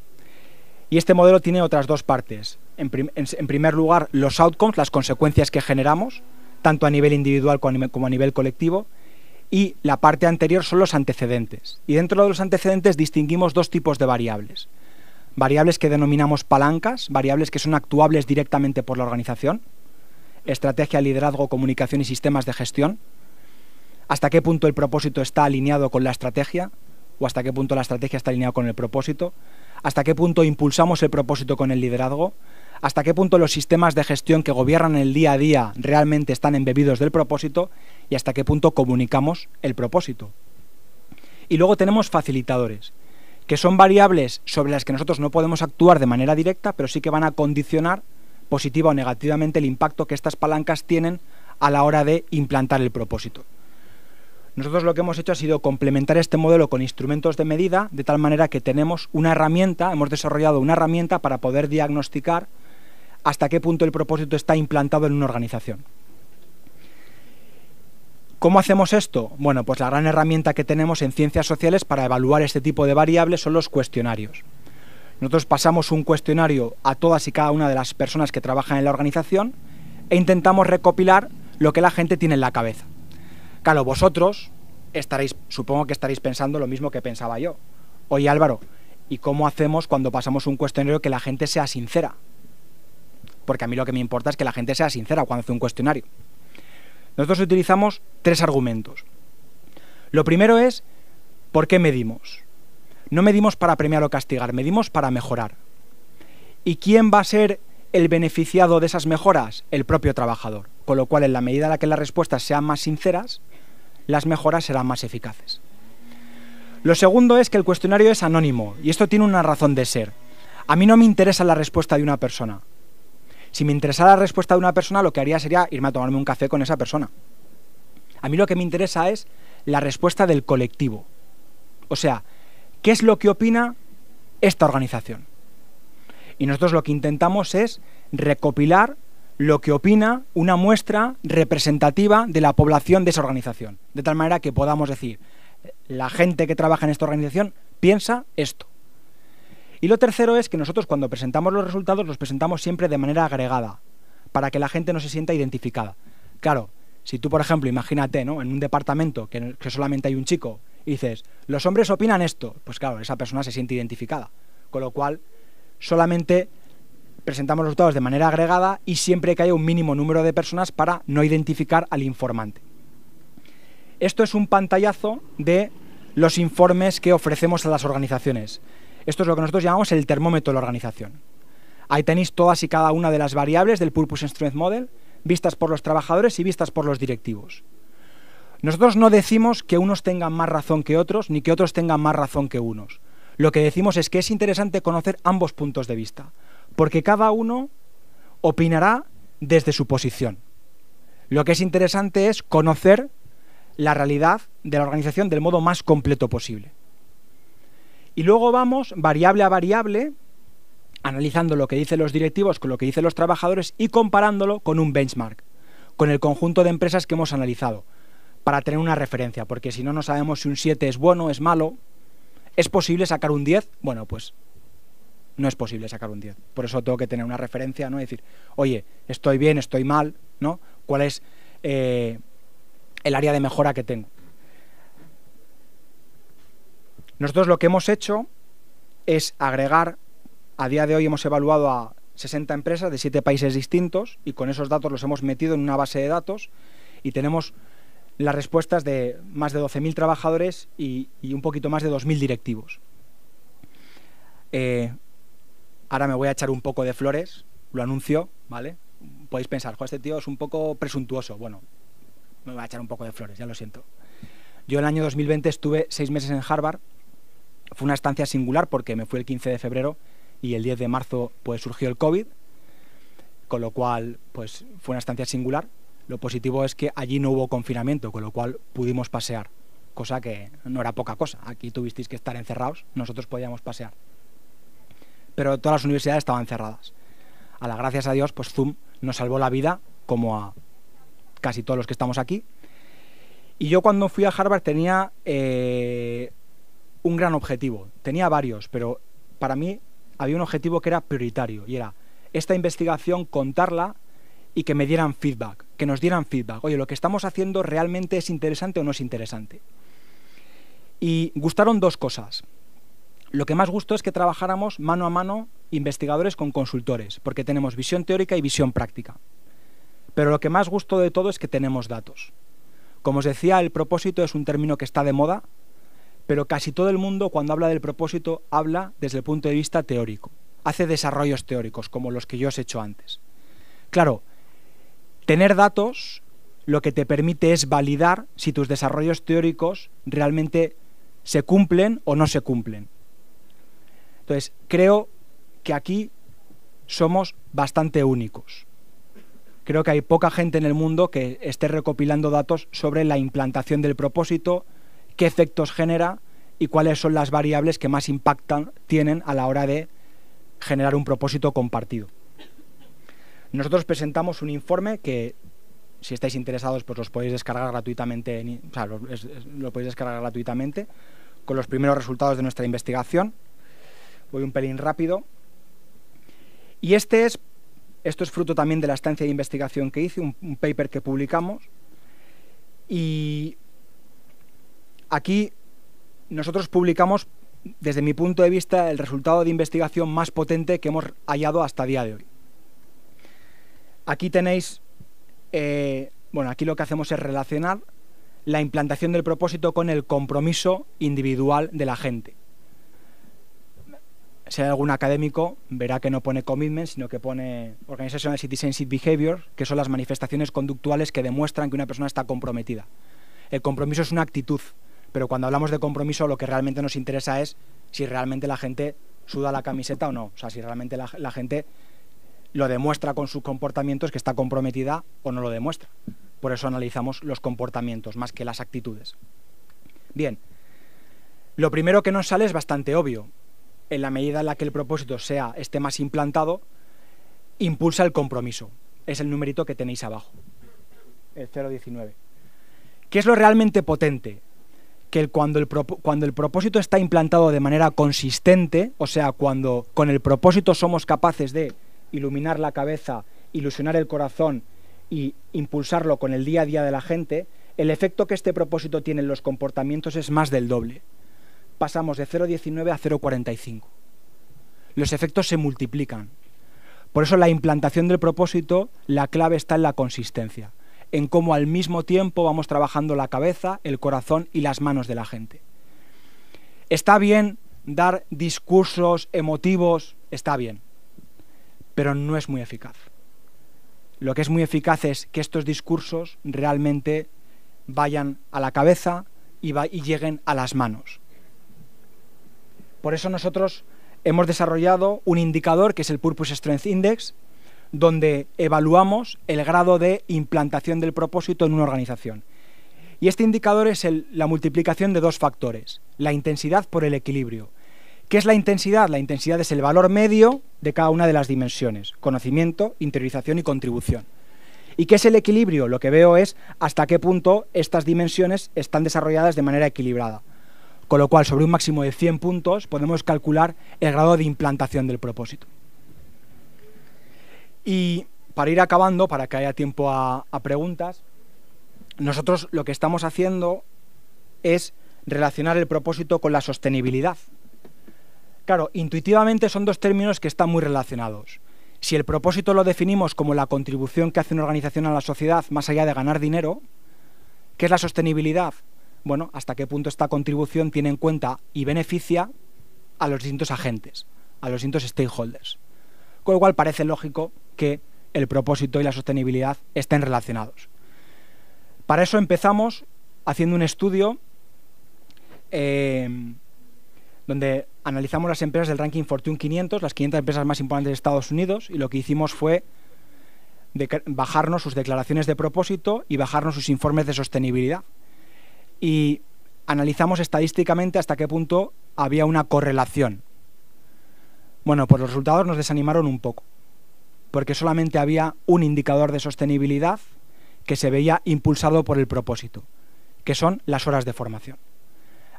y este modelo tiene otras dos partes. En, primer lugar, los outcomes, las consecuencias que generamos, tanto a nivel individual como a nivel colectivo. Y la parte anterior son los antecedentes. Y dentro de los antecedentes distinguimos dos tipos de variables. Variables que denominamos palancas, variables que son actuables directamente por la organización, estrategia, liderazgo, comunicación y sistemas de gestión, hasta qué punto el propósito está alineado con la estrategia o hasta qué punto la estrategia está alineada con el propósito, hasta qué punto impulsamos el propósito con el liderazgo, hasta qué punto los sistemas de gestión que gobiernan el día a día realmente están embebidos del propósito y hasta qué punto comunicamos el propósito. Y luego tenemos facilitadores, que son variables sobre las que nosotros no podemos actuar de manera directa, pero sí que van a condicionar positiva o negativamente el impacto que estas palancas tienen a la hora de implantar el propósito. Nosotros lo que hemos hecho ha sido complementar este modelo con instrumentos de medida, de tal manera que tenemos una herramienta, hemos desarrollado una herramienta para poder diagnosticar hasta qué punto el propósito está implantado en una organización. ¿Cómo hacemos esto? Bueno, pues la gran herramienta que tenemos en ciencias sociales para evaluar este tipo de variables son los cuestionarios. Nosotros pasamos un cuestionario a todas y cada una de las personas que trabajan en la organización e intentamos recopilar lo que la gente tiene en la cabeza. Claro, vosotros estaréis, supongo que estaréis pensando lo mismo que pensaba yo. Oye Álvaro, ¿y cómo hacemos cuando pasamos un cuestionario que la gente sea sincera? Porque a mí lo que me importa es que la gente sea sincera cuando hace un cuestionario. Nosotros utilizamos tres argumentos. Lo primero es, ¿por qué medimos? No medimos para premiar o castigar, medimos para mejorar. ¿Y quién va a ser el beneficiado de esas mejoras? El propio trabajador. Con lo cual, en la medida en la que las respuestas sean más sinceras, las mejoras serán más eficaces. Lo segundo es que el cuestionario es anónimo y esto tiene una razón de ser. A mí no me interesa la respuesta de una persona. Si me interesara la respuesta de una persona, lo que haría sería irme a tomarme un café con esa persona. A mí lo que me interesa es la respuesta del colectivo. O sea, ¿qué es lo que opina esta organización? Y nosotros lo que intentamos es recopilar lo que opina una muestra representativa de la población de esa organización. De tal manera que podamos decir, la gente que trabaja en esta organización piensa esto. Y lo tercero es que nosotros cuando presentamos los resultados los presentamos siempre de manera agregada, para que la gente no se sienta identificada. Claro, si tú, por ejemplo, imagínate, ¿no? En un departamento que, que solamente hay un chico y dices, los hombres opinan esto, pues claro, esa persona se siente identificada. Con lo cual, solamente presentamos los resultados de manera agregada y siempre que haya un mínimo número de personas para no identificar al informante. Esto es un pantallazo de los informes que ofrecemos a las organizaciones. Esto es lo que nosotros llamamos el termómetro de la organización. Ahí tenéis todas y cada una de las variables del Purpose Strength Model, vistas por los trabajadores y vistas por los directivos. Nosotros no decimos que unos tengan más razón que otros, ni que otros tengan más razón que unos. Lo que decimos es que es interesante conocer ambos puntos de vista porque cada uno opinará desde su posición. Lo que es interesante es conocer la realidad de la organización del modo más completo posible. Y luego vamos variable a variable, analizando lo que dicen los directivos con lo que dicen los trabajadores y comparándolo con un benchmark, con el conjunto de empresas que hemos analizado, para tener una referencia, porque si no, no sabemos si un 7 es bueno, es malo. ¿Es posible sacar un 10? Bueno, pues no es posible sacar un 10. Por eso tengo que tener una referencia, ¿no? decir, oye, estoy bien, estoy mal, ¿no? ¿Cuál es eh, el área de mejora que tengo? Nosotros lo que hemos hecho es agregar, a día de hoy hemos evaluado a 60 empresas de 7 países distintos y con esos datos los hemos metido en una base de datos y tenemos las respuestas de más de 12.000 trabajadores y, un poquito más de 2.000 directivos. Eh, Ahora me voy a echar un poco de flores, lo anuncio, ¿vale? Podéis pensar, Joder, este tío es un poco presuntuoso. Bueno, me voy a echar un poco de flores, ya lo siento. Yo en el año 2020 estuve seis meses en Harvard. Fue una estancia singular porque me fui el 15 de febrero y el 10 de marzo pues surgió el COVID, con lo cual pues fue una estancia singular. Lo positivo es que allí no hubo confinamiento, con lo cual pudimos pasear, cosa que no era poca cosa. Aquí tuvisteis que estar encerrados, nosotros podíamos pasear pero todas las universidades estaban cerradas. A las gracias a Dios, pues Zoom nos salvó la vida, como a casi todos los que estamos aquí. Y yo cuando fui a Harvard tenía eh, un gran objetivo. Tenía varios, pero para mí había un objetivo que era prioritario y era esta investigación, contarla y que me dieran feedback, que nos dieran feedback. Oye, lo que estamos haciendo realmente es interesante o no es interesante. Y gustaron dos cosas lo que más gusto es que trabajáramos mano a mano investigadores con consultores, porque tenemos visión teórica y visión práctica. Pero lo que más gusto de todo es que tenemos datos. Como os decía, el propósito es un término que está de moda, pero casi todo el mundo cuando habla del propósito habla desde el punto de vista teórico. Hace desarrollos teóricos, como los que yo os he hecho antes. Claro, tener datos lo que te permite es validar si tus desarrollos teóricos realmente se cumplen o no se cumplen. Entonces, creo que aquí somos bastante únicos. Creo que hay poca gente en el mundo que esté recopilando datos sobre la implantación del propósito, qué efectos genera y cuáles son las variables que más impactan tienen a la hora de generar un propósito compartido. Nosotros presentamos un informe que si estáis interesados pues los podéis descargar gratuitamente, lo podéis descargar gratuitamente con los primeros resultados de nuestra investigación voy un pelín rápido. Y este es, esto es fruto también de la estancia de investigación que hice, un, paper que publicamos. Y aquí nosotros publicamos, desde mi punto de vista, el resultado de investigación más potente que hemos hallado hasta día de hoy. Aquí tenéis, eh, bueno, aquí lo que hacemos es relacionar la implantación del propósito con el compromiso individual de la gente si hay algún académico, verá que no pone commitment, sino que pone Organizational Citizenship Behavior, que son las manifestaciones conductuales que demuestran que una persona está comprometida. El compromiso es una actitud, pero cuando hablamos de compromiso lo que realmente nos interesa es si realmente la gente suda la camiseta o no. O sea, si realmente la, la gente lo demuestra con sus comportamientos que está comprometida o no lo demuestra. Por eso analizamos los comportamientos más que las actitudes. Bien, lo primero que nos sale es bastante obvio en la medida en la que el propósito sea, esté más implantado, impulsa el compromiso. Es el numerito que tenéis abajo, el 019. ¿Qué es lo realmente potente? Que cuando, el, cuando el propósito está implantado de manera consistente, o sea, cuando con el propósito somos capaces de iluminar la cabeza, ilusionar el corazón y impulsarlo con el día a día de la gente, el efecto que este propósito tiene en los comportamientos es más del doble pasamos de 0,19 a 0,45. Los efectos se multiplican. Por eso la implantación del propósito, la clave está en la consistencia, en cómo al mismo tiempo vamos trabajando la cabeza, el corazón y las manos de la gente. Está bien dar discursos emotivos, está bien, pero no es muy eficaz. Lo que es muy eficaz es que estos discursos realmente vayan a la cabeza y, y lleguen a las manos. Por eso nosotros hemos desarrollado un indicador que es el Purpose Strength Index, donde evaluamos el grado de implantación del propósito en una organización. Y este indicador es la multiplicación de dos factores, la intensidad por el equilibrio. ¿Qué es la intensidad? La intensidad es el valor medio de cada una de las dimensiones, conocimiento, interiorización y contribución. ¿Y qué es el equilibrio? Lo que veo es hasta qué punto estas dimensiones están desarrolladas de manera equilibrada con lo cual sobre un máximo de 100 puntos podemos calcular el grado de implantación del propósito. Y para ir acabando, para que haya tiempo a, preguntas, nosotros lo que estamos haciendo es relacionar el propósito con la sostenibilidad. Claro, intuitivamente son dos términos que están muy relacionados. Si el propósito lo definimos como la contribución que hace una organización a la sociedad más allá de ganar dinero, ¿qué es la sostenibilidad? bueno, hasta qué punto esta contribución tiene en cuenta y beneficia a los distintos agentes, a los distintos stakeholders. Con lo cual parece lógico que el propósito y la sostenibilidad estén relacionados. Para eso empezamos haciendo un estudio em, donde analizamos las empresas del ranking Fortune 500, las 500 empresas más importantes de Estados Unidos, y lo que hicimos fue bajarnos sus declaraciones de propósito y bajarnos sus informes de sostenibilidad y analizamos estadísticamente hasta qué punto había una correlación. Bueno, pues los resultados nos desanimaron un poco, porque solamente había un indicador de sostenibilidad que se veía impulsado por el propósito, que son las horas de formación.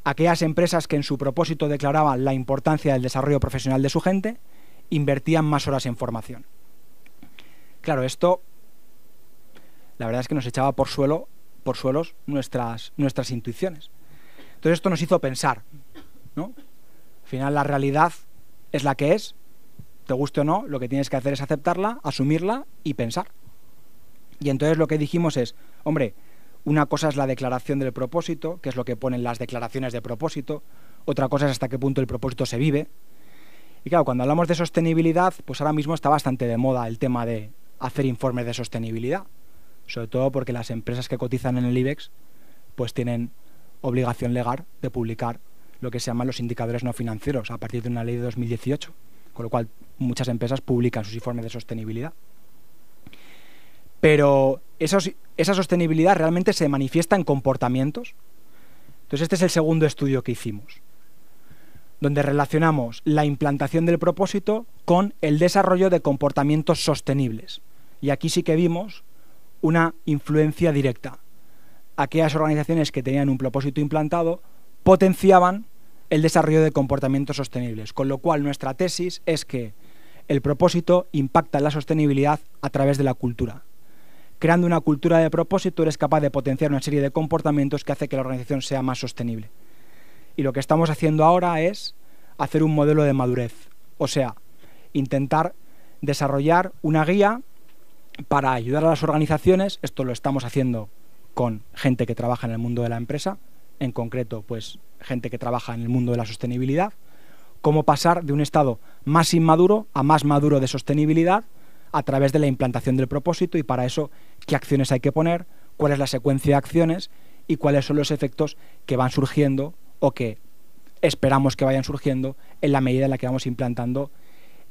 Aquellas empresas que en su propósito declaraban la importancia del desarrollo profesional de su gente, invertían más horas en formación. Claro, esto la verdad es que nos echaba por suelo por suelos nuestras, nuestras intuiciones. Entonces esto nos hizo pensar, ¿no? Al final la realidad es la que es, te guste o no, lo que tienes que hacer es aceptarla, asumirla y pensar. Y entonces lo que dijimos es, hombre, una cosa es la declaración del propósito, que es lo que ponen las declaraciones de propósito, otra cosa es hasta qué punto el propósito se vive. Y claro, cuando hablamos de sostenibilidad, pues ahora mismo está bastante de moda el tema de hacer informes de sostenibilidad sobre todo porque las empresas que cotizan en el IBEX pues tienen obligación legal de publicar lo que se llaman los indicadores no financieros a partir de una ley de 2018, con lo cual muchas empresas publican sus informes de sostenibilidad. Pero esa sostenibilidad realmente se manifiesta en comportamientos. Entonces este es el segundo estudio que hicimos, donde relacionamos la implantación del propósito con el desarrollo de comportamientos sostenibles. Y aquí sí que vimos una influencia directa. Aquellas organizaciones que tenían un propósito implantado potenciaban el desarrollo de comportamientos sostenibles, con lo cual nuestra tesis es que el propósito impacta la sostenibilidad a través de la cultura. Creando una cultura de propósito eres capaz de potenciar una serie de comportamientos que hace que la organización sea más sostenible. Y lo que estamos haciendo ahora es hacer un modelo de madurez, o sea, intentar desarrollar una guía para ayudar a las organizaciones, esto lo estamos haciendo con gente que trabaja en el mundo de la empresa, en concreto, pues gente que trabaja en el mundo de la sostenibilidad, cómo pasar de un estado más inmaduro a más maduro de sostenibilidad a través de la implantación del propósito y para eso qué acciones hay que poner, cuál es la secuencia de acciones y cuáles son los efectos que van surgiendo o que esperamos que vayan surgiendo en la medida en la que vamos implantando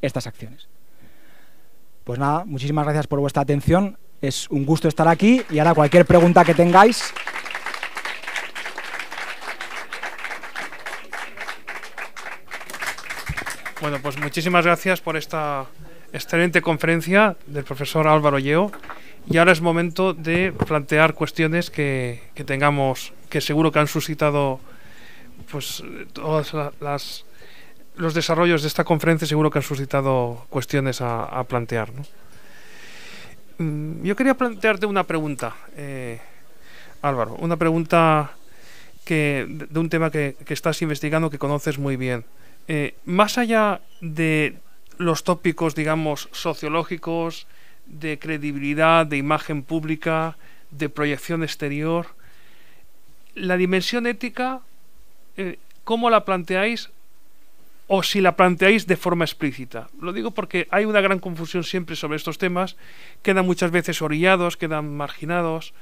estas acciones. Pues nada, muchísimas gracias por vuestra atención. Es un gusto estar aquí y ahora cualquier pregunta que tengáis. Bueno, pues muchísimas gracias por esta excelente conferencia del profesor Álvaro Yeo. Y ahora es momento de plantear cuestiones que, que tengamos, que seguro que han suscitado pues todas las los desarrollos de esta conferencia seguro que han suscitado cuestiones a, plantear. Mm, yo quería plantearte una pregunta, eh, Álvaro, una pregunta que, de un tema que, estás investigando, que conoces muy bien. Eh, más allá de los tópicos, digamos, sociológicos, de credibilidad, de imagen pública, de proyección exterior, la dimensión ética, eh, ¿cómo la planteáis o si la planteáis de forma explícita. Lo digo porque hay una gran confusión siempre sobre estos temas, quedan muchas veces orillados, quedan marginados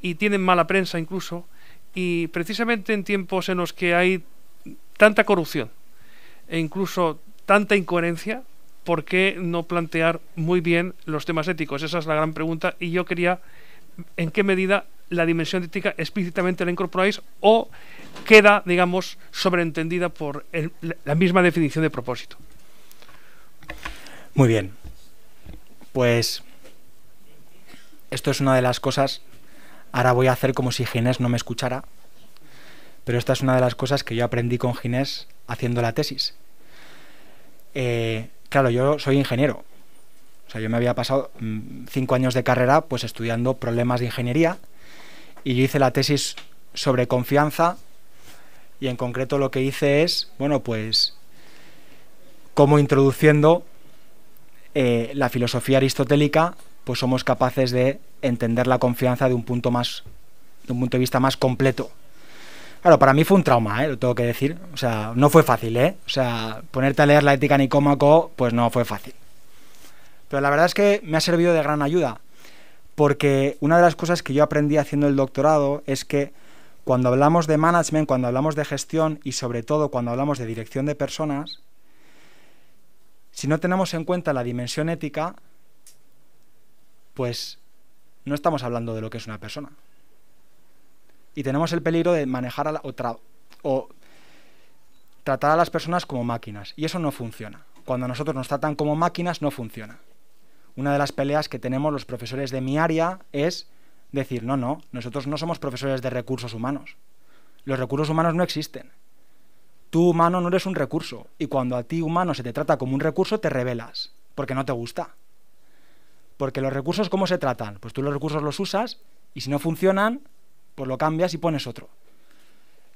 y tienen mala prensa incluso, y precisamente en tiempos en los que hay tanta corrupción e incluso tanta incoherencia, ¿por qué no plantear muy bien los temas éticos? Esa es la gran pregunta y yo quería en qué medida la dimensión ética explícitamente la incorporáis o queda, digamos, sobreentendida por la misma definición de propósito. Muy bien. Pues esto es una de las cosas. Ahora voy a hacer como si Ginés no me escuchara. Pero esta es una de las cosas que yo aprendí con Ginés haciendo la tesis. Eh, claro, yo soy ingeniero. O sea, yo me había pasado mm, cinco años de carrera pues estudiando problemas de ingeniería y yo hice la tesis sobre confianza y en concreto lo que hice es, bueno, pues cómo introduciendo eh, la filosofía aristotélica, pues somos capaces de entender la confianza de un punto más, de un punto de vista más completo. Claro, para mí fue un trauma, eh, lo tengo que decir. O sea, no fue fácil, ¿eh? O sea, ponerte a leer la ética Nicómaco, pues no fue fácil. Pero la verdad es que me ha servido de gran ayuda. Porque una de las cosas que yo aprendí haciendo el doctorado es que cuando hablamos de management, cuando hablamos de gestión y sobre todo cuando hablamos de dirección de personas, si no tenemos en cuenta la dimensión ética, pues no estamos hablando de lo que es una persona. Y tenemos el peligro de manejar a la, otra o tratar a las personas como máquinas. Y eso no funciona. Cuando a nosotros nos tratan como máquinas, no funciona una de las peleas que tenemos los profesores de mi área es decir, no, no, nosotros no somos profesores de recursos humanos. Los recursos humanos no existen. Tú humano no eres un recurso y cuando a ti humano se te trata como un recurso te rebelas porque no te gusta. Porque los recursos cómo se tratan? Pues tú los recursos los usas y si no funcionan, pues lo cambias y pones otro.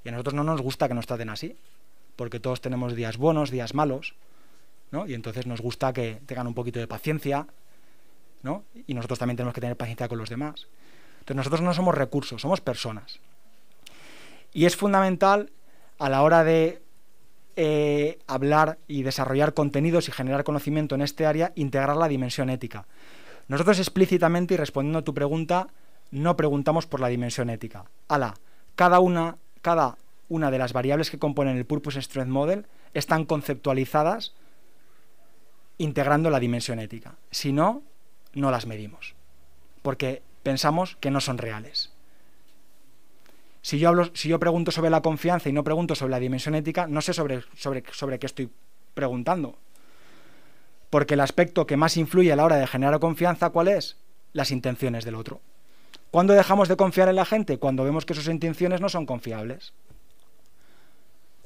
Y a nosotros no nos gusta que nos traten así, porque todos tenemos días buenos, días malos, ¿no? Y entonces nos gusta que tengan un poquito de paciencia, y nosotros también tenemos que tener paciencia con los demás. Entonces nosotros no somos recursos, somos personas. Y es fundamental a la hora de eh, hablar y desarrollar contenidos y generar conocimiento en este área, integrar la dimensión ética. Nosotros explícitamente y respondiendo a tu pregunta, no preguntamos por la dimensión ética. Ala, cada una, cada una de las variables que componen el Purpose Strength Model están conceptualizadas integrando la dimensión ética. Si no, no las medimos, porque pensamos que no son reales. Si yo, hablo, si yo pregunto sobre la confianza y no pregunto sobre la dimensión ética, no sé sobre, sobre, sobre qué estoy preguntando. Porque el aspecto que más influye a la hora de generar confianza, ¿cuál es? Las intenciones del otro. ¿Cuándo dejamos de confiar en la gente? Cuando vemos que sus intenciones no son confiables.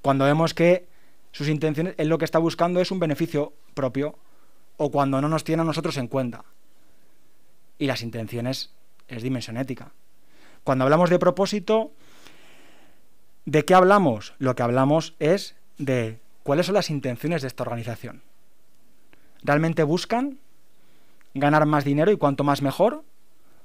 Cuando vemos que sus intenciones, él lo que está buscando es un beneficio propio o cuando no nos tiene a nosotros en cuenta y las intenciones es dimensión ética. Cuando hablamos de propósito, ¿de qué hablamos? Lo que hablamos es de cuáles son las intenciones de esta organización. ¿Realmente buscan ganar más dinero y cuanto más mejor?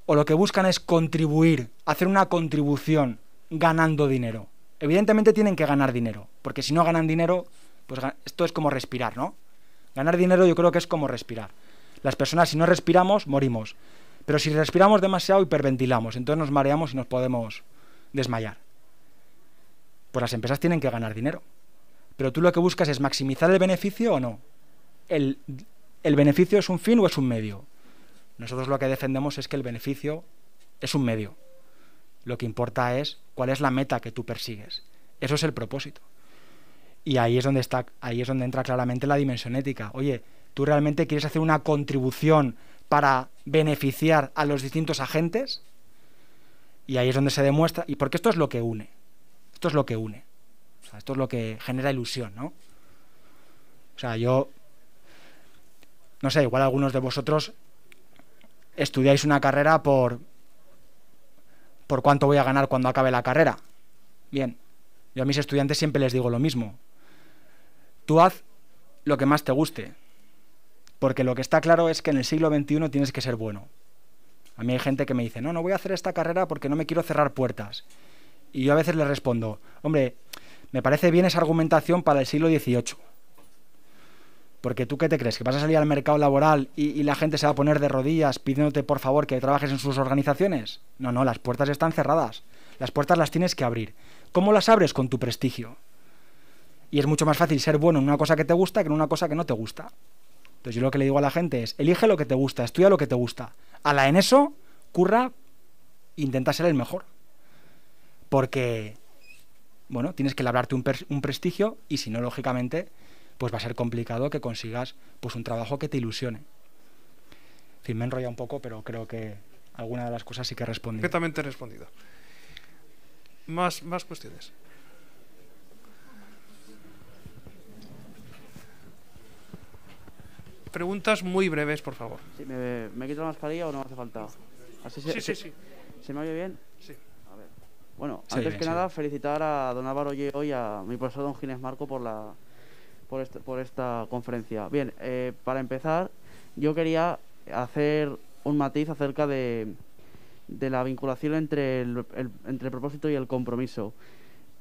¿O lo que buscan es contribuir, hacer una contribución ganando dinero? Evidentemente tienen que ganar dinero, porque si no ganan dinero, pues esto es como respirar, ¿no? Ganar dinero yo creo que es como respirar. Las personas si no respiramos, morimos. Pero si respiramos demasiado, hiperventilamos. Entonces nos mareamos y nos podemos desmayar. Pues las empresas tienen que ganar dinero. Pero tú lo que buscas es maximizar el beneficio o no. El, el beneficio es un fin o es un medio. Nosotros lo que defendemos es que el beneficio es un medio. Lo que importa es cuál es la meta que tú persigues. Eso es el propósito. Y ahí es donde está, ahí es donde entra claramente la dimensión ética. Oye, ¿Tú realmente quieres hacer una contribución para beneficiar a los distintos agentes? Y ahí es donde se demuestra, y porque esto es lo que une. Esto es lo que une. esto es lo que genera ilusión, ¿no? O sea, yo no sé, igual algunos de vosotros estudiáis una carrera por por cuánto voy a ganar cuando acabe la carrera. Bien. Yo a mis estudiantes siempre les digo lo mismo. Tú haz lo que más te guste. Porque lo que está claro es que en el siglo XXI tienes que ser bueno. A mí hay gente que me dice, no, no voy a hacer esta carrera porque no me quiero cerrar puertas. Y yo a veces le respondo, hombre, me parece bien esa argumentación para el siglo XVIII. Porque tú qué te crees, que vas a salir al mercado laboral y, y, la gente se va a poner de rodillas pidiéndote por favor que trabajes en sus organizaciones. No, no, las puertas están cerradas. Las puertas las tienes que abrir. ¿Cómo las abres? Con tu prestigio. Y es mucho más fácil ser bueno en una cosa que te gusta que en una cosa que no te gusta. Entonces yo lo que le digo a la gente es, elige lo que te gusta, estudia lo que te gusta. A la en eso, curra, intenta ser el mejor. Porque, bueno, tienes que labrarte un, prestigio y si no, lógicamente, pues va a ser complicado que consigas pues un trabajo que te ilusione. En fin, me enrolla un poco, pero creo que alguna de las cosas sí que he respondido. Perfectamente respondido. más cuestiones. preguntas muy breves, por favor. ¿me, ¿me, quito la mascarilla o no hace falta? sí, sí, sí. ¿Se me oye bien? Sí. Bueno, antes que nada, felicitar a don Álvaro y a mi profesor don Ginés Marco por, la, por, este, esta, conferencia. Bien, eh, para empezar, yo quería hacer un matiz acerca de, la vinculación entre entre el propósito y el compromiso.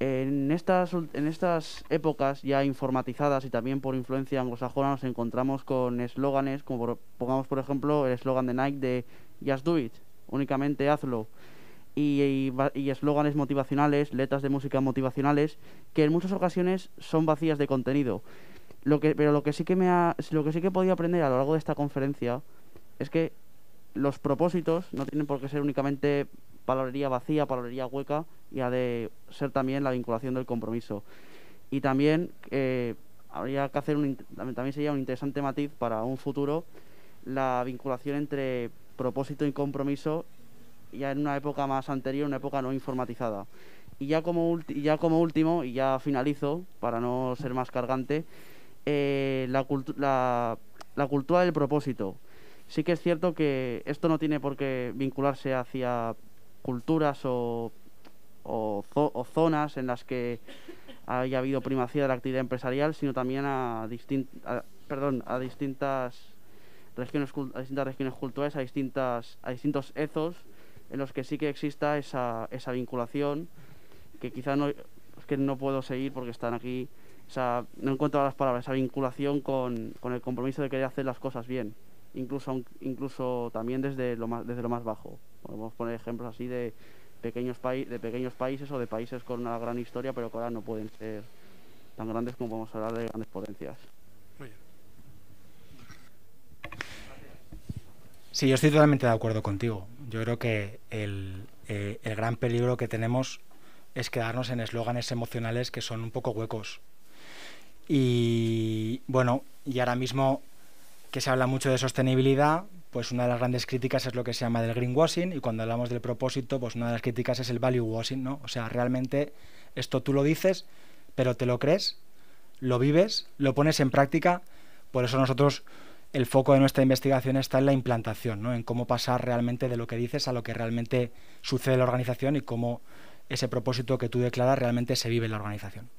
En estas, en estas épocas ya informatizadas y también por influencia anglosajona nos encontramos con eslóganes como pongamos por ejemplo el eslogan de Nike de Just Do It, únicamente hazlo y eslóganes motivacionales, letras de música motivacionales, que en muchas ocasiones son vacías de contenido. Lo que, pero lo que sí que me lo que sí que he podido aprender a lo largo de esta conferencia es que los propósitos no tienen por qué ser únicamente palabrería vacía, palabrería hueca y ha de ser también la vinculación del compromiso. Y también eh, habría que hacer también sería un interesante matiz para un futuro la vinculación entre propósito y compromiso ya en una época más anterior, una época no informatizada. Y ya como, ya como último, y ya finalizo, para no ser más cargante, eh, la cultura del propósito. Sí que es cierto que esto no tiene por qué vincularse hacia culturas o, o, zonas en las que haya habido primacía de la actividad empresarial, sino también a, perdón, a distintas regiones distintas regiones culturales, a distintas a distintos ethos en los que sí que exista esa, esa vinculación que quizá no que no puedo seguir porque están aquí no encuentro las palabras esa vinculación con, con, el compromiso de querer hacer las cosas bien incluso incluso también desde lo desde lo más bajo Podemos poner ejemplos así de pequeños, de pequeños países o de países con una gran historia, pero que ahora no pueden ser tan grandes como podemos hablar de grandes potencias. Sí, yo estoy totalmente de acuerdo contigo. Yo creo que el, eh, el gran peligro que tenemos es quedarnos en eslóganes emocionales que son un poco huecos. Y bueno, y ahora mismo que se habla mucho de sostenibilidad, pues una de las grandes críticas es lo que se llama del greenwashing y cuando hablamos del propósito, pues una de las críticas es el value washing, ¿no? O sea, realmente esto tú lo dices, pero te lo crees, lo vives, lo pones en práctica, por eso nosotros el foco de nuestra investigación está en la implantación, ¿no? En cómo pasar realmente de lo que dices a lo que realmente sucede en la organización y cómo ese propósito que tú declaras realmente se vive en la organización.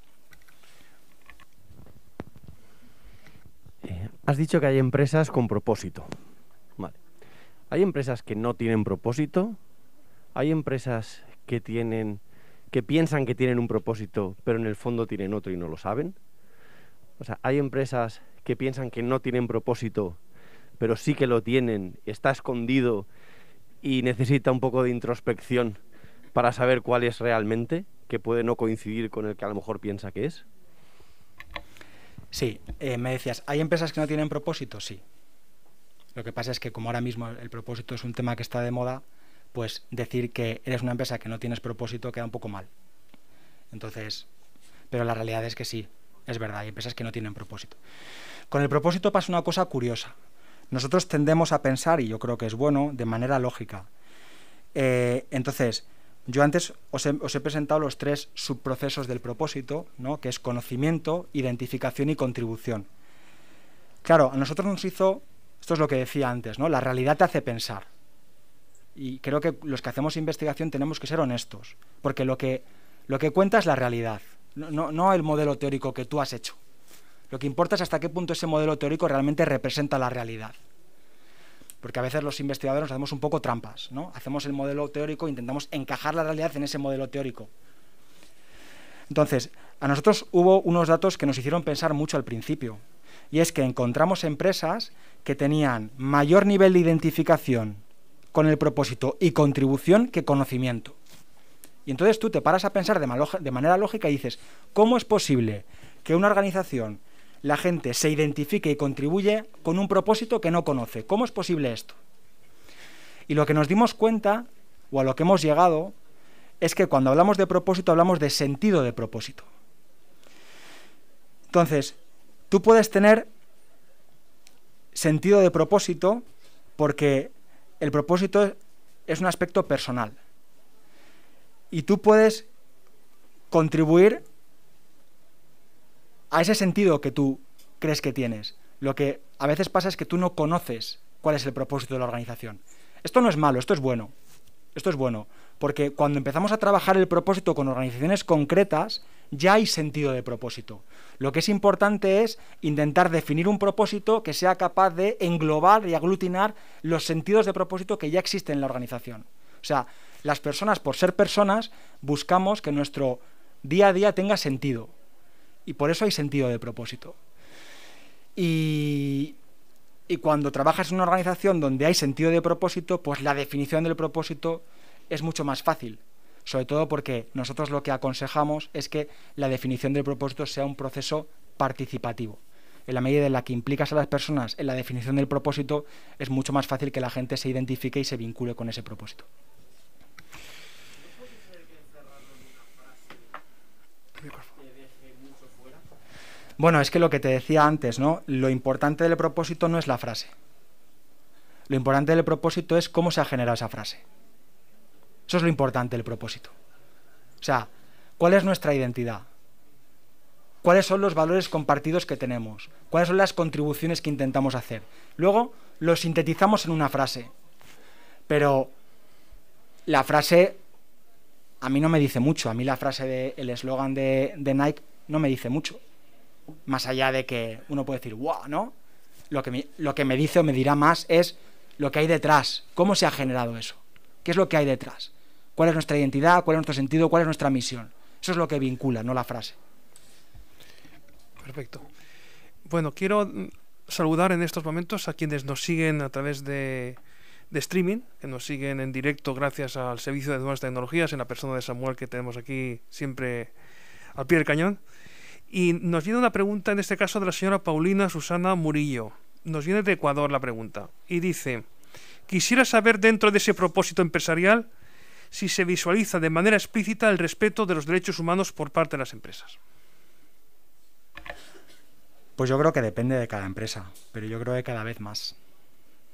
Eh, has dicho que hay empresas con propósito. Hay empresas que no tienen propósito, hay empresas que tienen que piensan que tienen un propósito, pero en el fondo tienen otro y no lo saben. O sea, hay empresas que piensan que no tienen propósito, pero sí que lo tienen, está escondido y necesita un poco de introspección para saber cuál es realmente, que puede no coincidir con el que a lo mejor piensa que es. Sí, eh, me decías, ¿hay empresas que no tienen propósito? Sí, lo que pasa es que como ahora mismo el propósito es un tema que está de moda, pues decir que eres una empresa que no tienes propósito queda un poco mal. Entonces, pero la realidad es que sí, es verdad, hay empresas que no tienen propósito. Con el propósito pasa una cosa curiosa. Nosotros tendemos a pensar, y yo creo que es bueno, de manera lógica. Eh, entonces, yo antes os he, presentado los tres subprocesos del propósito, que es conocimiento, identificación y contribución. Claro, a nosotros nos hizo esto es lo que decía antes, ¿no? La realidad te hace pensar. Y creo que los que hacemos investigación tenemos que ser honestos, porque lo que, lo que cuenta es la realidad, no, el modelo teórico que tú has hecho. Lo que importa es hasta qué punto ese modelo teórico realmente representa la realidad. Porque a veces los investigadores nos hacemos un poco trampas, ¿no? Hacemos el modelo teórico e intentamos encajar la realidad en ese modelo teórico. Entonces, a nosotros hubo unos datos que nos hicieron pensar mucho al principio. Y es que encontramos empresas que tenían mayor nivel de identificación con el propósito y contribución que conocimiento. Y entonces tú te paras a pensar de, manera lógica y dices, ¿cómo es posible que una organización, la gente se identifique y contribuye con un propósito que no conoce? ¿Cómo es posible esto? Y lo que nos dimos cuenta, o a lo que hemos llegado, es que cuando hablamos de propósito hablamos de sentido de propósito. Entonces, tú puedes tener sentido de propósito porque el propósito es un aspecto personal. Y tú puedes contribuir a ese sentido que tú crees que tienes. Lo que a veces pasa es que tú no conoces cuál es el propósito de la organización. Esto no es malo, esto es bueno. Esto es bueno, porque cuando empezamos a trabajar el propósito con organizaciones concretas, ya hay sentido de propósito. Lo que es importante es intentar definir un propósito que sea capaz de englobar y aglutinar los sentidos de propósito que ya existen en la organización. O sea, las personas, por ser personas, buscamos que nuestro día a día tenga sentido. Y por eso hay sentido de propósito. Y, y cuando trabajas en una organización donde hay sentido de propósito, pues la definición del propósito es mucho más fácil sobre todo porque nosotros lo que aconsejamos es que la definición del propósito sea un proceso participativo. En la medida en la que implicas a las personas en la definición del propósito, es mucho más fácil que la gente se identifique y se vincule con ese propósito. Bueno, es que lo que te decía antes, ¿no? Lo importante del propósito no es la frase. Lo importante del propósito es cómo se ha generado esa frase. Eso es lo importante, el propósito. O sea, ¿cuál es nuestra identidad? ¿Cuáles son los valores compartidos que tenemos? ¿Cuáles son las contribuciones que intentamos hacer? Luego lo sintetizamos en una frase. Pero la frase a mí no me dice mucho. A mí la frase del eslogan de, Nike no me dice mucho. Más allá de que uno puede decir, wow, ¿no? Lo que, lo que me dice o me dirá más es lo que hay detrás. ¿Cómo se ha generado eso? ¿Qué es lo que hay detrás? cuál es nuestra identidad, cuál es nuestro sentido, cuál es nuestra misión. Eso es lo que vincula, no la frase. Perfecto. Bueno, quiero mm, saludar en estos momentos a quienes nos siguen a través de, streaming, que nos siguen en directo gracias al servicio de nuevas tecnologías, en la persona de Samuel que tenemos aquí siempre al pie del cañón. Y nos viene una pregunta, en este caso de la señora Paulina Susana Murillo. Nos viene de Ecuador la pregunta. Y dice, quisiera saber dentro de ese propósito empresarial, si se visualiza de manera explícita el respeto de los derechos humanos por parte de las empresas. Pues yo creo que depende de cada empresa, pero yo creo que cada vez más.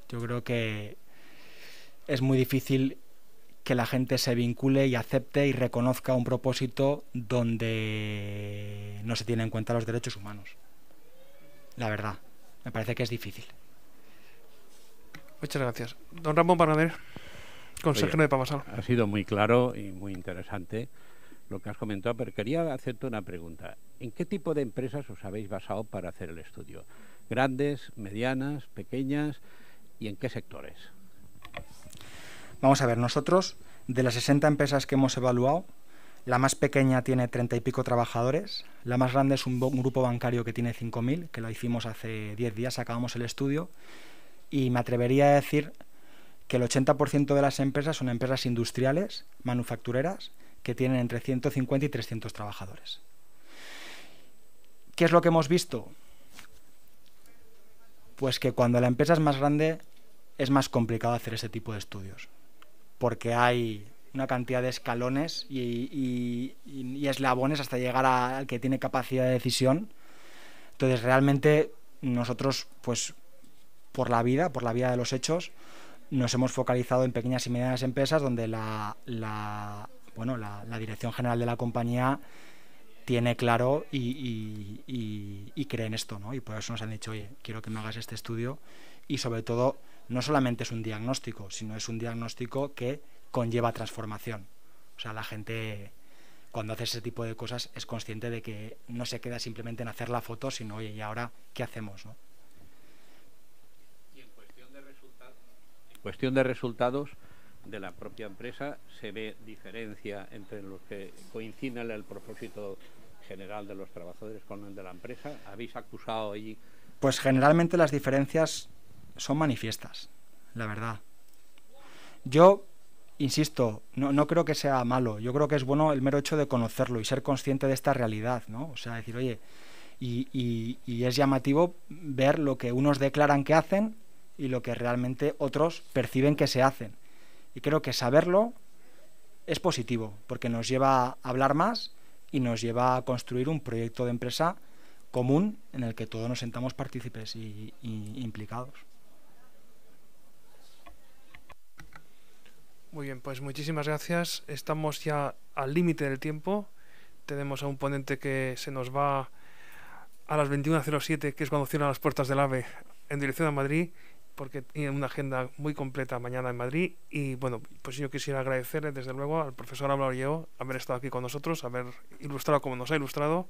Yo creo que es muy difícil que la gente se vincule y acepte y reconozca un propósito donde no se tienen en cuenta los derechos humanos. La verdad, me parece que es difícil. Muchas gracias. Don Ramón Parnader. Ha sido muy claro y muy interesante lo que has comentado, pero quería hacerte una pregunta. ¿En qué tipo de empresas os habéis basado para hacer el estudio? ¿Grandes, medianas, pequeñas y en qué sectores? Vamos a ver, nosotros de las 60 empresas que hemos evaluado, la más pequeña tiene 30 y pico trabajadores, la más grande es un, grupo bancario que tiene 5.000, que lo hicimos hace 10 días, acabamos el estudio, y me atrevería a decir que el 80% de las empresas son empresas industriales, manufactureras, que tienen entre 150 y 300 trabajadores. ¿Qué es lo que hemos visto? Pues que cuando la empresa es más grande es más complicado hacer ese tipo de estudios, porque hay una cantidad de escalones y, eslabones hasta llegar al que tiene capacidad de decisión. Entonces realmente nosotros, pues por la vida, por la vida de los hechos, nos hemos focalizado en pequeñas y medianas empresas donde la, bueno, la, dirección general de la compañía tiene claro y, cree en esto, ¿no? Y por eso nos han dicho, oye, quiero que me hagas este estudio y sobre todo no solamente es un diagnóstico, sino es un diagnóstico que conlleva transformación. O sea, la gente cuando hace ese tipo de cosas es consciente de que no se queda simplemente en hacer la foto, sino, oye, ¿y ahora qué hacemos? ¿no? cuestión de resultados de la propia empresa se ve diferencia entre los que coinciden el propósito general de los trabajadores con el de la empresa? ¿Habéis acusado ahí...? Pues generalmente las diferencias son manifiestas, la verdad. Yo, insisto, no, creo que sea malo, yo creo que es bueno el mero hecho de conocerlo y ser consciente de esta realidad, ¿no? O sea, decir, oye, y es llamativo ver lo que unos declaran que hacen y lo que realmente otros perciben que se hacen. Y creo que saberlo es positivo, porque nos lleva a hablar más y nos lleva a construir un proyecto de empresa común en el que todos nos sentamos partícipes y, implicados. Muy bien, pues muchísimas gracias. Estamos ya al límite del tiempo. Tenemos a un ponente que se nos va a las 21.07, que es cuando cierran las puertas del AVE, en dirección a Madrid, porque tiene una agenda muy completa mañana en Madrid. Y bueno, pues yo quisiera agradecerle desde luego al profesor Ablao haber estado aquí con nosotros, haber ilustrado como nos ha ilustrado.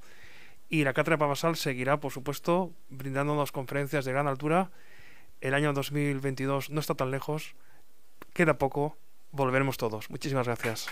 Y la Cátedra Pavasal seguirá, por supuesto, brindándonos conferencias de gran altura. El año 2022 no está tan lejos, queda poco, volveremos todos. Muchísimas gracias.